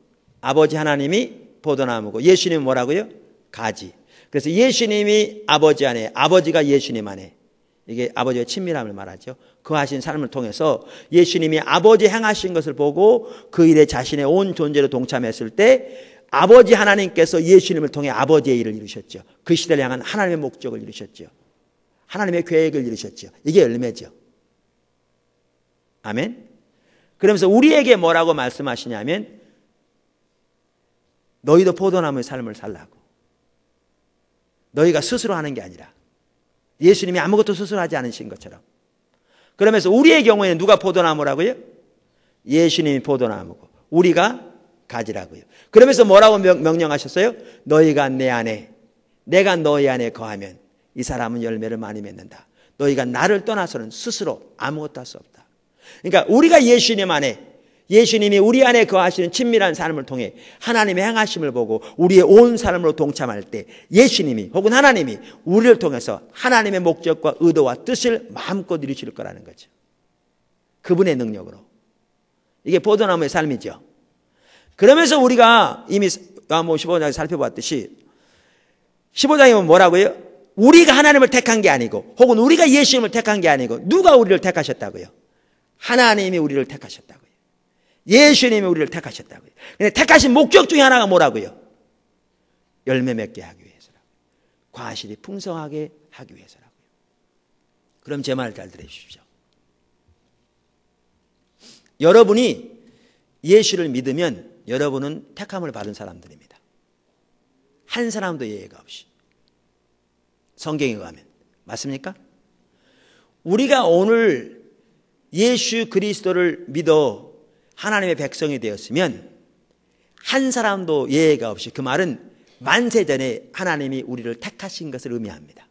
아버지 하나님이 포도나무고 예수님은 뭐라고요? 가지. 그래서 예수님이 아버지 안에, 아버지가 예수님 안에, 이게 아버지의 친밀함을 말하죠. 그 하신 삶을 통해서 예수님이 아버지 행하신 것을 보고 그 일에 자신의 온 존재로 동참했을 때 아버지 하나님께서 예수님을 통해 아버지의 일을 이루셨죠. 그 시대를 향한 하나님의 목적을 이루셨죠. 하나님의 계획을 이루셨죠. 이게 열매죠. 아멘. 그러면서 우리에게 뭐라고 말씀하시냐면 너희도 포도나무의 삶을 살라고. 너희가 스스로 하는 게 아니라 예수님이 아무것도 스스로 하지 않으신 것처럼. 그러면서 우리의 경우에는 누가 포도나무라고요? 예수님이 포도나무고 우리가 가지라고요. 그러면서 뭐라고 명, 령하셨어요 너희가 내 안에 내가 너희 안에 거하면 이 사람은 열매를 많이 맺는다. 너희가 나를 떠나서는 스스로 아무것도 할 수 없다. 그러니까 우리가 예수님 안에 예수님이 우리 안에 거하시는 친밀한 삶을 통해 하나님의 행하심을 보고 우리의 온 삶으로 동참할 때 예수님이 혹은 하나님이 우리를 통해서 하나님의 목적과 의도와 뜻을 마음껏 이루실 거라는 거죠. 그분의 능력으로. 이게 보도나무의 삶이죠. 그러면서 우리가 이미 15장에서 살펴봤듯이 15장에 면 뭐라고요? 우리가 하나님을 택한 게 아니고 혹은 우리가 예수님을 택한 게 아니고 누가 우리를 택하셨다고요? 하나님이 우리를 택하셨다고. 예수님이 우리를 택하셨다고요. 근데 택하신 목적 중에 하나가 뭐라고요? 열매 맺게 하기 위해서라고. 과실이 풍성하게 하기 위해서라고요. 그럼 제 말을 잘 들으십시오. 여러분이 예수를 믿으면 여러분은 택함을 받은 사람들입니다. 한 사람도 예외가 없이. 성경에 가면 맞습니까? 우리가 오늘 예수 그리스도를 믿어 하나님의 백성이 되었으면 한 사람도 예외가 없이 그 말은 만세 전에 하나님이 우리를 택하신 것을 의미합니다.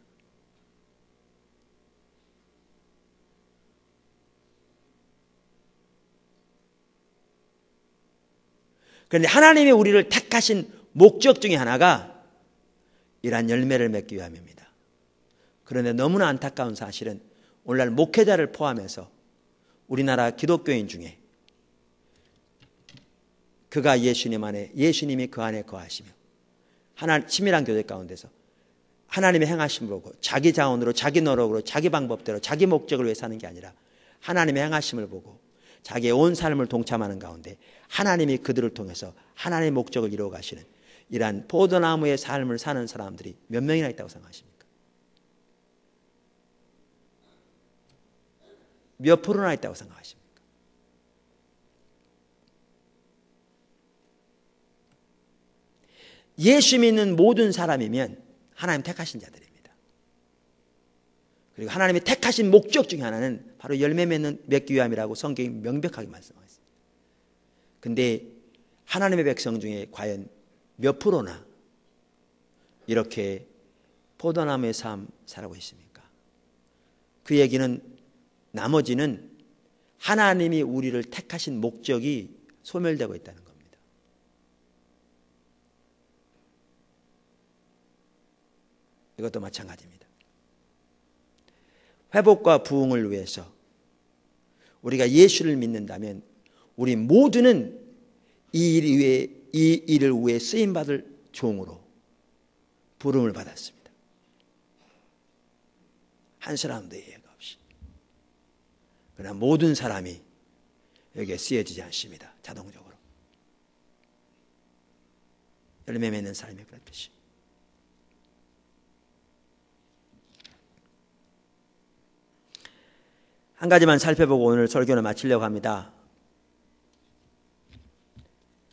그런데 하나님이 우리를 택하신 목적 중의 하나가 이러한 열매를 맺기 위함입니다. 그런데 너무나 안타까운 사실은 오늘날 목회자를 포함해서 우리나라 기독교인 중에 그가 예수님 안에 예수님이 그 안에 거하시며 하나 치밀한 교제 가운데서 하나님의 행하심을 보고 자기 자원으로 자기 노력으로 자기 방법대로 자기 목적을 위해 사는 게 아니라 하나님의 행하심을 보고 자기의 온 삶을 동참하는 가운데 하나님이 그들을 통해서 하나님의 목적을 이루어 가시는 이러한 포도나무의 삶을 사는 사람들이 몇 명이나 있다고 생각하십니까? 몇 프로나 있다고 생각하십니까? 예수 믿는 모든 사람이면 하나님 택하신 자들입니다. 그리고 하나님이 택하신 목적 중에 하나는 바로 열매 맺기 는 위함이라고 성경이 명백하게 말씀하고 있습니다. 근데 하나님의 백성 중에 과연 몇 프로나 이렇게 포도나무의 삶 살고 있습니까? 그 얘기는 나머지는 하나님이 우리를 택하신 목적이 소멸되고 있다는 이것도 마찬가지입니다. 회복과 부흥을 위해서 우리가 예수를 믿는다면 우리 모두는 이일 위해 이 일을 위해 쓰임 받을 종으로 부름을 받았습니다. 한 사람도 예외가 없이. 그러나 모든 사람이 여기에 쓰여지지 않습니다. 자동적으로. 열매 맺는 사람이 그렇듯이. 한 가지만 살펴보고 오늘 설교를 마치려고 합니다.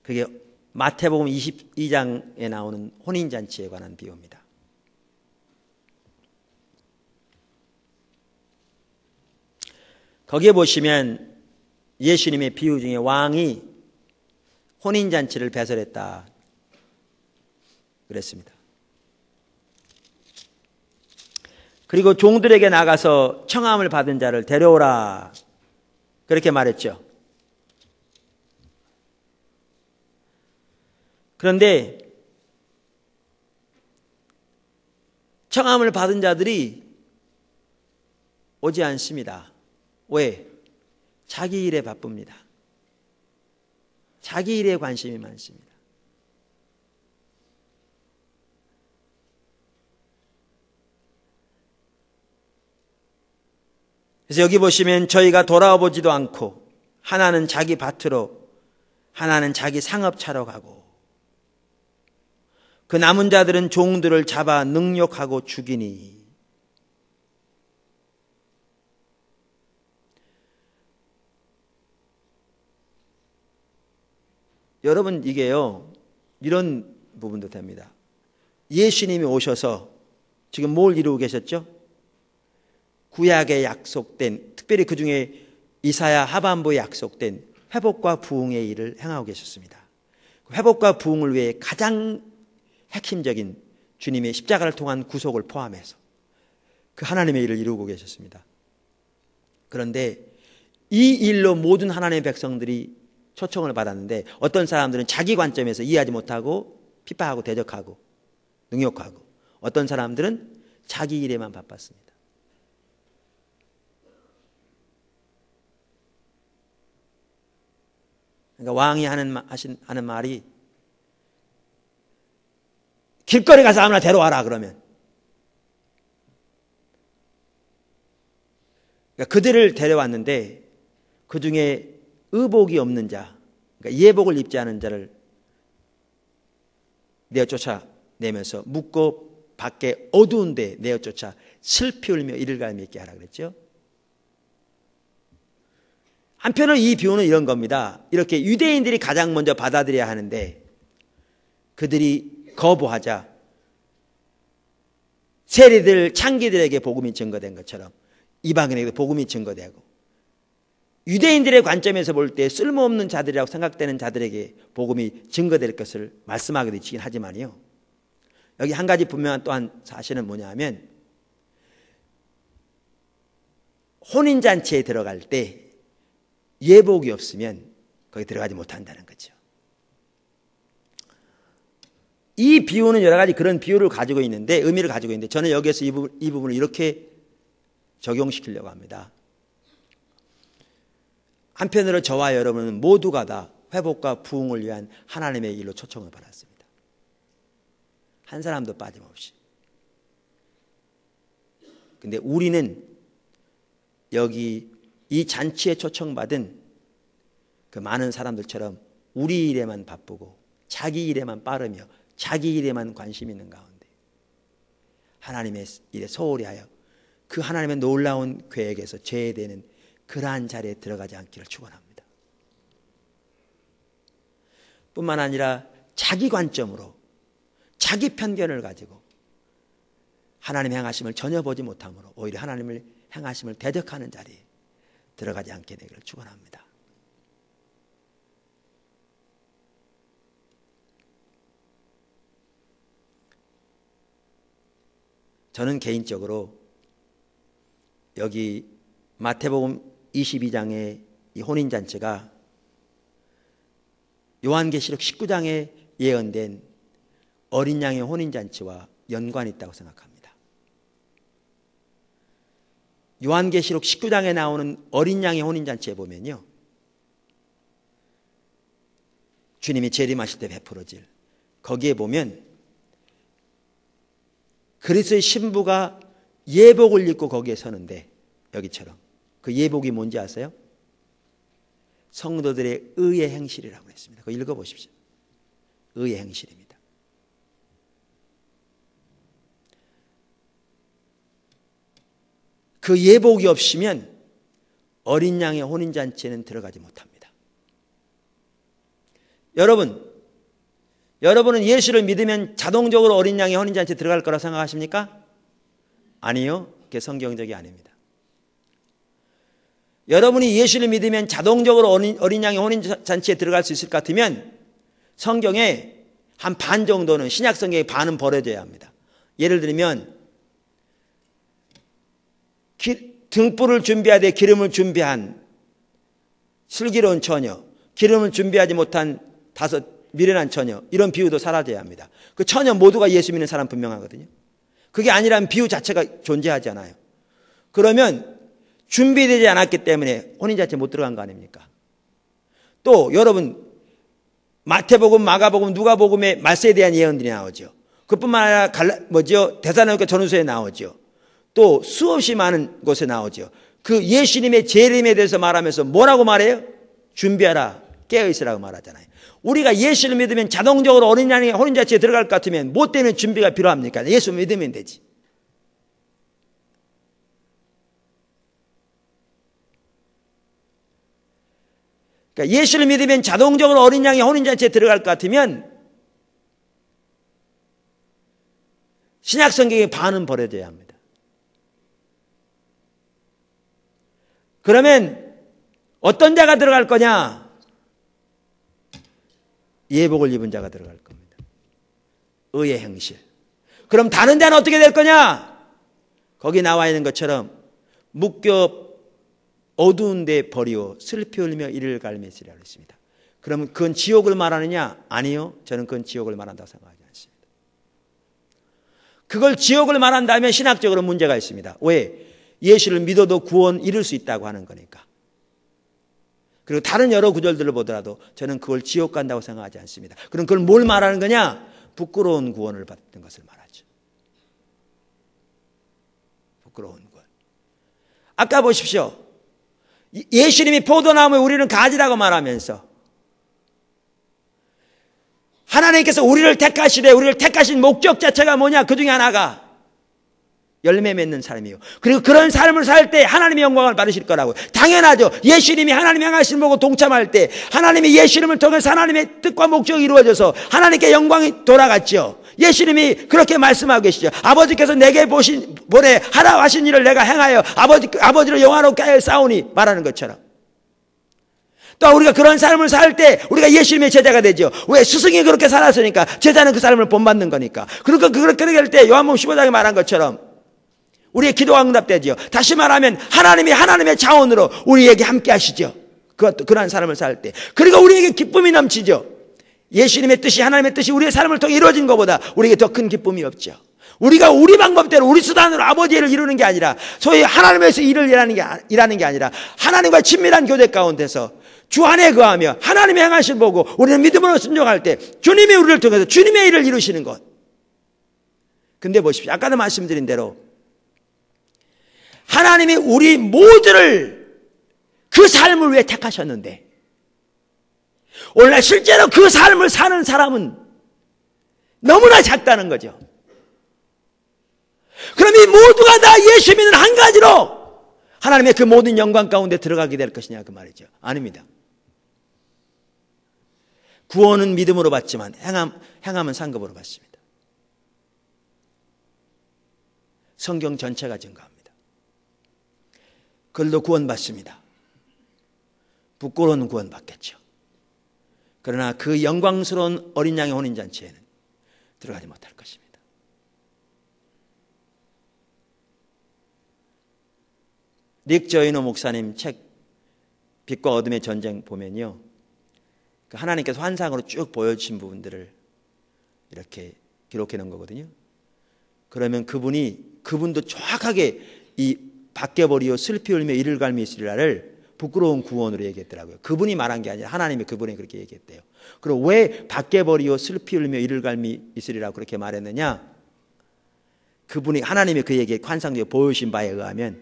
그게 마태복음 22장에 나오는 혼인잔치에 관한 비유입니다. 거기에 보시면 예수님의 비유 중에 왕이 혼인잔치를 배설했다. 그랬습니다. 그리고 종들에게 나가서 청함을 받은 자를 데려오라. 그렇게 말했죠. 그런데 청함을 받은 자들이 오지 않습니다. 왜? 자기 일에 바쁩니다. 자기 일에 관심이 많습니다. 그래서 여기 보시면 저희가 돌아보지도 않고 하나는 자기 밭으로 하나는 자기 상업차로 가고 그 남은 자들은 종들을 잡아 능욕하고 죽이니 여러분 이게요 이런 부분도 됩니다. 예수님이 오셔서 지금 뭘 이루고 계셨죠? 구약에 약속된 특별히 그 중에 이사야 하반부에 약속된 회복과 부흥의 일을 행하고 계셨습니다. 그 회복과 부흥을 위해 가장 핵심적인 주님의 십자가를 통한 구속을 포함해서 그 하나님의 일을 이루고 계셨습니다. 그런데 이 일로 모든 하나님의 백성들이 초청을 받았는데 어떤 사람들은 자기 관점에서 이해하지 못하고 피파하고 대적하고 능욕하고 어떤 사람들은 자기 일에만 바빴습니다. 그러니까 왕이 하는, 하신, 하는 말이 길거리 가서 아무나 데려와라 그러면 그러니까 그들을 데려왔는데 그 중에 의복이 없는 자, 그러니까 예복을 입지 않은 자를 내어 쫓아내면서 묻고 밖에 어두운데 내어 쫓아 슬피 울며 이를 갈며 있게 하라 그랬죠. 한편으로 이 비유는 이런 겁니다. 이렇게 유대인들이 가장 먼저 받아들여야 하는데 그들이 거부하자 세리들 창기들에게 복음이 증거된 것처럼 이방인에게도 복음이 증거되고 유대인들의 관점에서 볼 때 쓸모없는 자들이라고 생각되는 자들에게 복음이 증거될 것을 말씀하게 되긴 하지만요. 여기 한 가지 분명한 또한 사실은 뭐냐 하면 혼인잔치에 들어갈 때 예복이 없으면 거기 들어가지 못한다는 거죠. 이 비유는 여러 가지 그런 비유를 가지고 있는데 의미를 가지고 있는데 저는 여기에서 이, 부이 부분을 이렇게 적용시키려고 합니다. 한편으로 저와 여러분은 모두가 다 회복과 부흥을 위한 하나님의 일로 초청을 받았습니다. 한 사람도 빠짐없이. 근데 우리는 여기 이 잔치에 초청받은 그 많은 사람들처럼 우리 일에만 바쁘고 자기 일에만 빠르며 자기 일에만 관심 있는 가운데 하나님의 일에 소홀히 하여 그 하나님의 놀라운 계획에서 죄에 대는 그러한 자리에 들어가지 않기를 축원합니다. 뿐만 아니라 자기 관점으로 자기 편견을 가지고 하나님의 행하심을 전혀 보지 못함으로 오히려 하나님을 행하심을 대적하는 자리 에 들어가지 않게 되기를 축원합니다. 저는 개인적으로 여기 마태복음 22장의 이 혼인 잔치가 요한계시록 19장에 예언된 어린 양의 혼인 잔치와 연관이 있다고 생각합니다. 요한계시록 19장에 나오는 어린 양의 혼인잔치에 보면요. 주님이 재림하실 때 베풀어질. 거기에 보면 그리스의 신부가 예복을 입고 거기에 서는데 여기처럼 그 예복이 뭔지 아세요? 성도들의 의의 행실이라고 했습니다. 그 읽어보십시오. 의의 행실입니다. 그 예복이 없으면 어린 양의 혼인잔치에는 들어가지 못합니다. 여러분, 여러분은 예수를 믿으면 자동적으로 어린 양의 혼인잔치에 들어갈 거라 생각하십니까? 아니요. 그게 성경적이 아닙니다. 여러분이 예수를 믿으면 자동적으로 어린, 어린 양의 혼인잔치에 들어갈 수 있을 것 같으면 성경에 한 반 정도는 신약성경의 반은 버려져야 합니다. 예를 들면 기, 등불을 준비하되 기름을 준비한 슬기로운 처녀, 기름을 준비하지 못한 다섯 미련한 처녀 이런 비유도 사라져야 합니다. 그 처녀 모두가 예수 믿는 사람 분명하거든요. 그게 아니란 비유 자체가 존재하지 않아요. 그러면 준비되지 않았기 때문에 혼인 자체 못 들어간 거 아닙니까? 또 여러분 마태복음, 마가복음, 누가복음의 말세에 대한 예언들이 나오죠. 그뿐만 아니라 갈라, 뭐죠? 대사로니까 전후서에 나오죠. 또 수없이 많은 곳에 나오죠. 그 예수님의 재림에 대해서 말하면서 뭐라고 말해요? 준비하라. 깨어있으라고 말하잖아요. 우리가 예수를 믿으면 자동적으로 어린 양의 혼인자치에 들어갈 것 같으면 뭐 때문에 준비가 필요합니까? 예수 믿으면 되지. 그러니까 예수를 믿으면 자동적으로 어린 양의 혼인잔치에 들어갈 것 같으면 신약성경의 반은 버려져야 합니다. 그러면 어떤 자가 들어갈 거냐? 예복을 입은 자가 들어갈 겁니다. 의의 행실. 그럼 다른 자는 어떻게 될 거냐? 거기 나와 있는 것처럼 묶여 어두운 데 버리오 슬피 울며 이를 갈매시라 그랬습니다. 그러면 그건 지옥을 말하느냐? 아니요. 저는 그건 지옥을 말한다고 생각하지 않습니다. 그걸 지옥을 말한다면 신학적으로 문제가 있습니다. 왜? 예수를 믿어도 구원 이룰 수 있다고 하는 거니까. 그리고 다른 여러 구절들을 보더라도 저는 그걸 지옥 간다고 생각하지 않습니다. 그럼 그걸 뭘 말하는 거냐? 부끄러운 구원을 받은 것을 말하죠. 부끄러운 구원. 아까 보십시오. 예수님이 포도나무에 우리는 가지라고 말하면서 하나님께서 우리를 택하시되 우리를 택하신 목적 자체가 뭐냐? 그 중에 하나가 열매 맺는 사람이에요. 그리고 그런 삶을 살 때 하나님의 영광을 받으실 거라고. 당연하죠. 예수님이 하나님 의향하심을 보고 동참할 때 하나님이 예수님을 통해서 하나님의 뜻과 목적이 이루어져서 하나님께 영광이 돌아갔죠. 예수님이 그렇게 말씀하고 계시죠. 아버지께서 내게 보신, 보내 하라 고 하신 일을 내가 행하여 아버지, 아버지로 영화롭게 하여 싸우니 말하는 것처럼. 또 우리가 그런 삶을 살 때 우리가 예수님의 제자가 되죠. 왜? 스승이 그렇게 살았으니까 제자는 그 삶을 본받는 거니까. 그러니까 그렇게 될때 요한복음 15장에 말한 것처럼 우리의 기도가 응답되지요. 다시 말하면 하나님이 하나님의 자원으로 우리에게 함께 하시죠. 그, 것도 그러한 사람을 살 때. 그리고 우리에게 기쁨이 넘치죠. 예수님의 뜻이 하나님의 뜻이 우리의 삶을 통해 이루어진 것보다 우리에게 더 큰 기쁨이 없죠. 우리가 우리 방법대로 우리 수단으로 아버지를 이루는 게 아니라 소위 하나님에서 일을 일하는 게, 일하는 게 아니라 하나님과 친밀한 교대 가운데서 주 안에 거하며 하나님의 행하신 보고 우리는 믿음으로 순종할 때 주님이 우리를 통해서 주님의 일을 이루시는 것. 근데 보십시오. 아까도 말씀드린 대로 하나님이 우리 모두를 그 삶을 위해 택하셨는데 원래 실제로 그 삶을 사는 사람은 너무나 작다는 거죠. 그럼 이 모두가 다 예수 믿는 한 가지로 하나님의 그 모든 영광 가운데 들어가게 될 것이냐 그 말이죠. 아닙니다. 구원은 믿음으로 받지만 행함, 행함은 상급으로 받습니다. 성경 전체가 증가. 그들도 구원받습니다. 부끄러운 구원받겠죠. 그러나 그 영광스러운 어린 양의 혼인잔치에는 들어가지 못할 것입니다. 닉 저이노 목사님 책 빛과 어둠의 전쟁 보면요. 그 하나님께서 환상으로 쭉 보여주신 부분들을 이렇게 기록해 놓은 거거든요. 그러면 그분이, 그분도 정확하게 이 밖에 버리어 슬피 울며 이를 갈미 있으리라를 부끄러운 구원으로 얘기했더라고요. 그분이 말한 게 아니라 하나님의 그분이 그렇게 얘기했대요. 그리고 왜 밖에 버리어 슬피 울며 이를 갈미 있으리라고 그렇게 말했느냐? 그분이 하나님의 그에게 환상적으 보여신 주 바에 의하면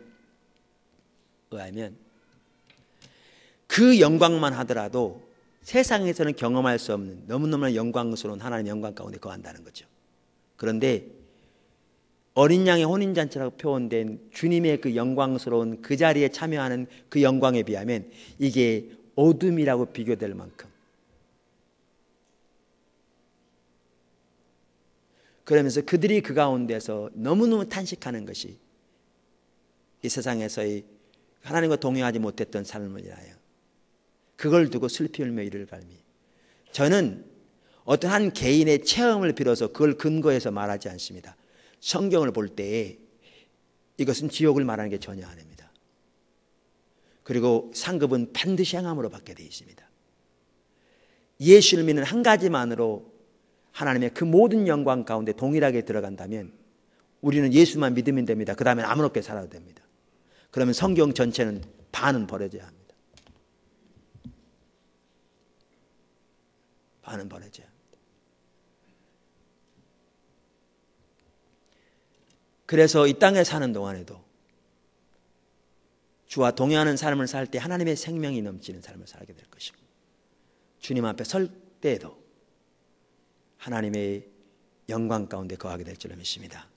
의하면 그 영광만 하더라도 세상에서는 경험할 수 없는 너무너무나 영광스러운 하나님의 영광 가운데 거한다는 거죠. 그런데 어린 양의 혼인잔치라고 표현된 주님의 그 영광스러운 그 자리에 참여하는 그 영광에 비하면 이게 어둠이라고 비교될 만큼. 그러면서 그들이 그 가운데서 너무너무 탄식하는 것이 이 세상에서의 하나님과 동행하지 못했던 삶을 일하여 그걸 두고 슬피 울며 이를 갈미. 저는 어떤 한 개인의 체험을 빌어서 그걸 근거해서 말하지 않습니다. 성경을 볼 때 이것은 지옥을 말하는 게 전혀 아닙니다. 그리고 상급은 반드시 행함으로 받게 되어 있습니다. 예수를 믿는 한 가지만으로 하나님의 그 모든 영광 가운데 동일하게 들어간다면 우리는 예수만 믿으면 됩니다. 그 다음엔 아무렇게 살아도 됩니다. 그러면 성경 전체는 반은 버려져야 합니다. 반은 버려져야 합니다. 그래서 이 땅에 사는 동안에도 주와 동행하는 삶을 살 때 하나님의 생명이 넘치는 삶을 살게 될 것이고 주님 앞에 설 때에도 하나님의 영광 가운데 거하게 될 줄로 믿습니다.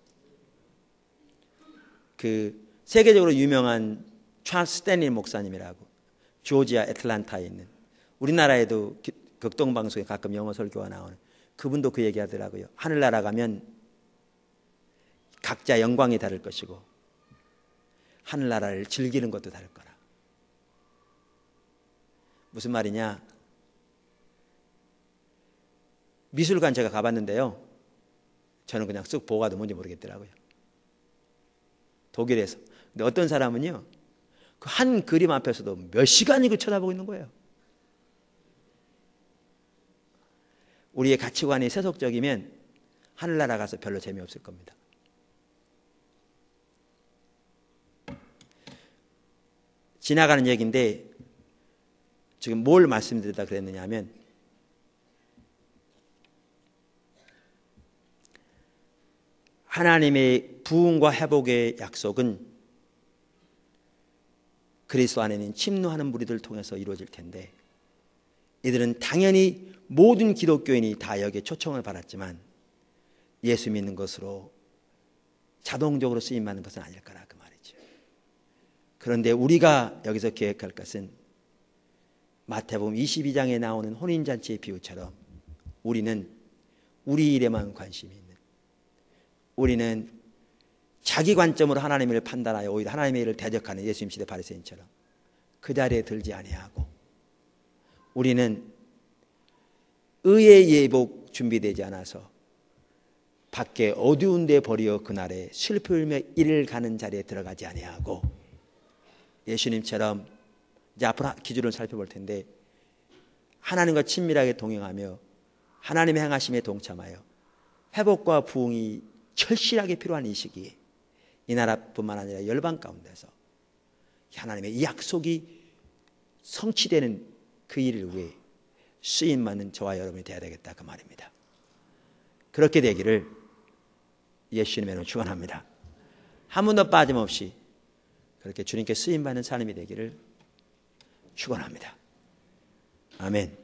그 세계적으로 유명한 찰스 스탠리 목사님이라고 조지아 애틀란타에 있는 우리나라에도 극동방송에 가끔 영어 설교가 나오는 그분도 그 얘기하더라고요. 하늘나라 가면 각자 영광이 다를 것이고 하늘나라를 즐기는 것도 다를 거라. 무슨 말이냐? 미술관 제가 가봤는데요. 저는 그냥 쓱 보고가도 뭔지 모르겠더라고요. 독일에서. 근데 어떤 사람은요, 그 한 그림 앞에서도 몇 시간이고 쳐다보고 있는 거예요. 우리의 가치관이 세속적이면 하늘나라 가서 별로 재미없을 겁니다. 지나가는 얘기인데 지금 뭘 말씀드리다 그랬느냐 하면 하나님의 부흥과 회복의 약속은 그리스도 안에 있는 침노하는 무리들을 통해서 이루어질 텐데 이들은 당연히 모든 기독교인이 다 여기에 초청을 받았지만 예수 믿는 것으로 자동적으로 쓰임 받는 것은 아닐 거라 그 그런데 우리가 여기서 계획할 것은 마태복음 22장에 나오는 혼인잔치의 비유처럼 우리는 우리 일에만 관심이 있는 우리는 자기 관점으로 하나님의 을 판단하여 오히려 하나님의 일을 대적하는 예수님 시대 바리새인처럼 그 자리에 들지 아니하고 우리는 의의 예복 준비되지 않아서 밖에 어두운 데 버려 그날에 슬픔의 일을 가는 자리에 들어가지 아니하고 예수님처럼 이제 앞으로 기준을 살펴볼 텐데 하나님과 친밀하게 동행하며 하나님의 행하심에 동참하여 회복과 부흥이 철실하게 필요한 이 시기에 이 나라뿐만 아니라 열방 가운데서 하나님의 약속이 성취되는 그 일을 위해 쓰임 받는 저와 여러분이 되어야 되겠다 그 말입니다. 그렇게 되기를 예수님의 이름으로 축원합니다. 한 번도 빠짐없이 그렇게 주님께 쓰임 받는 사람이 되기를 축원합니다. 아멘.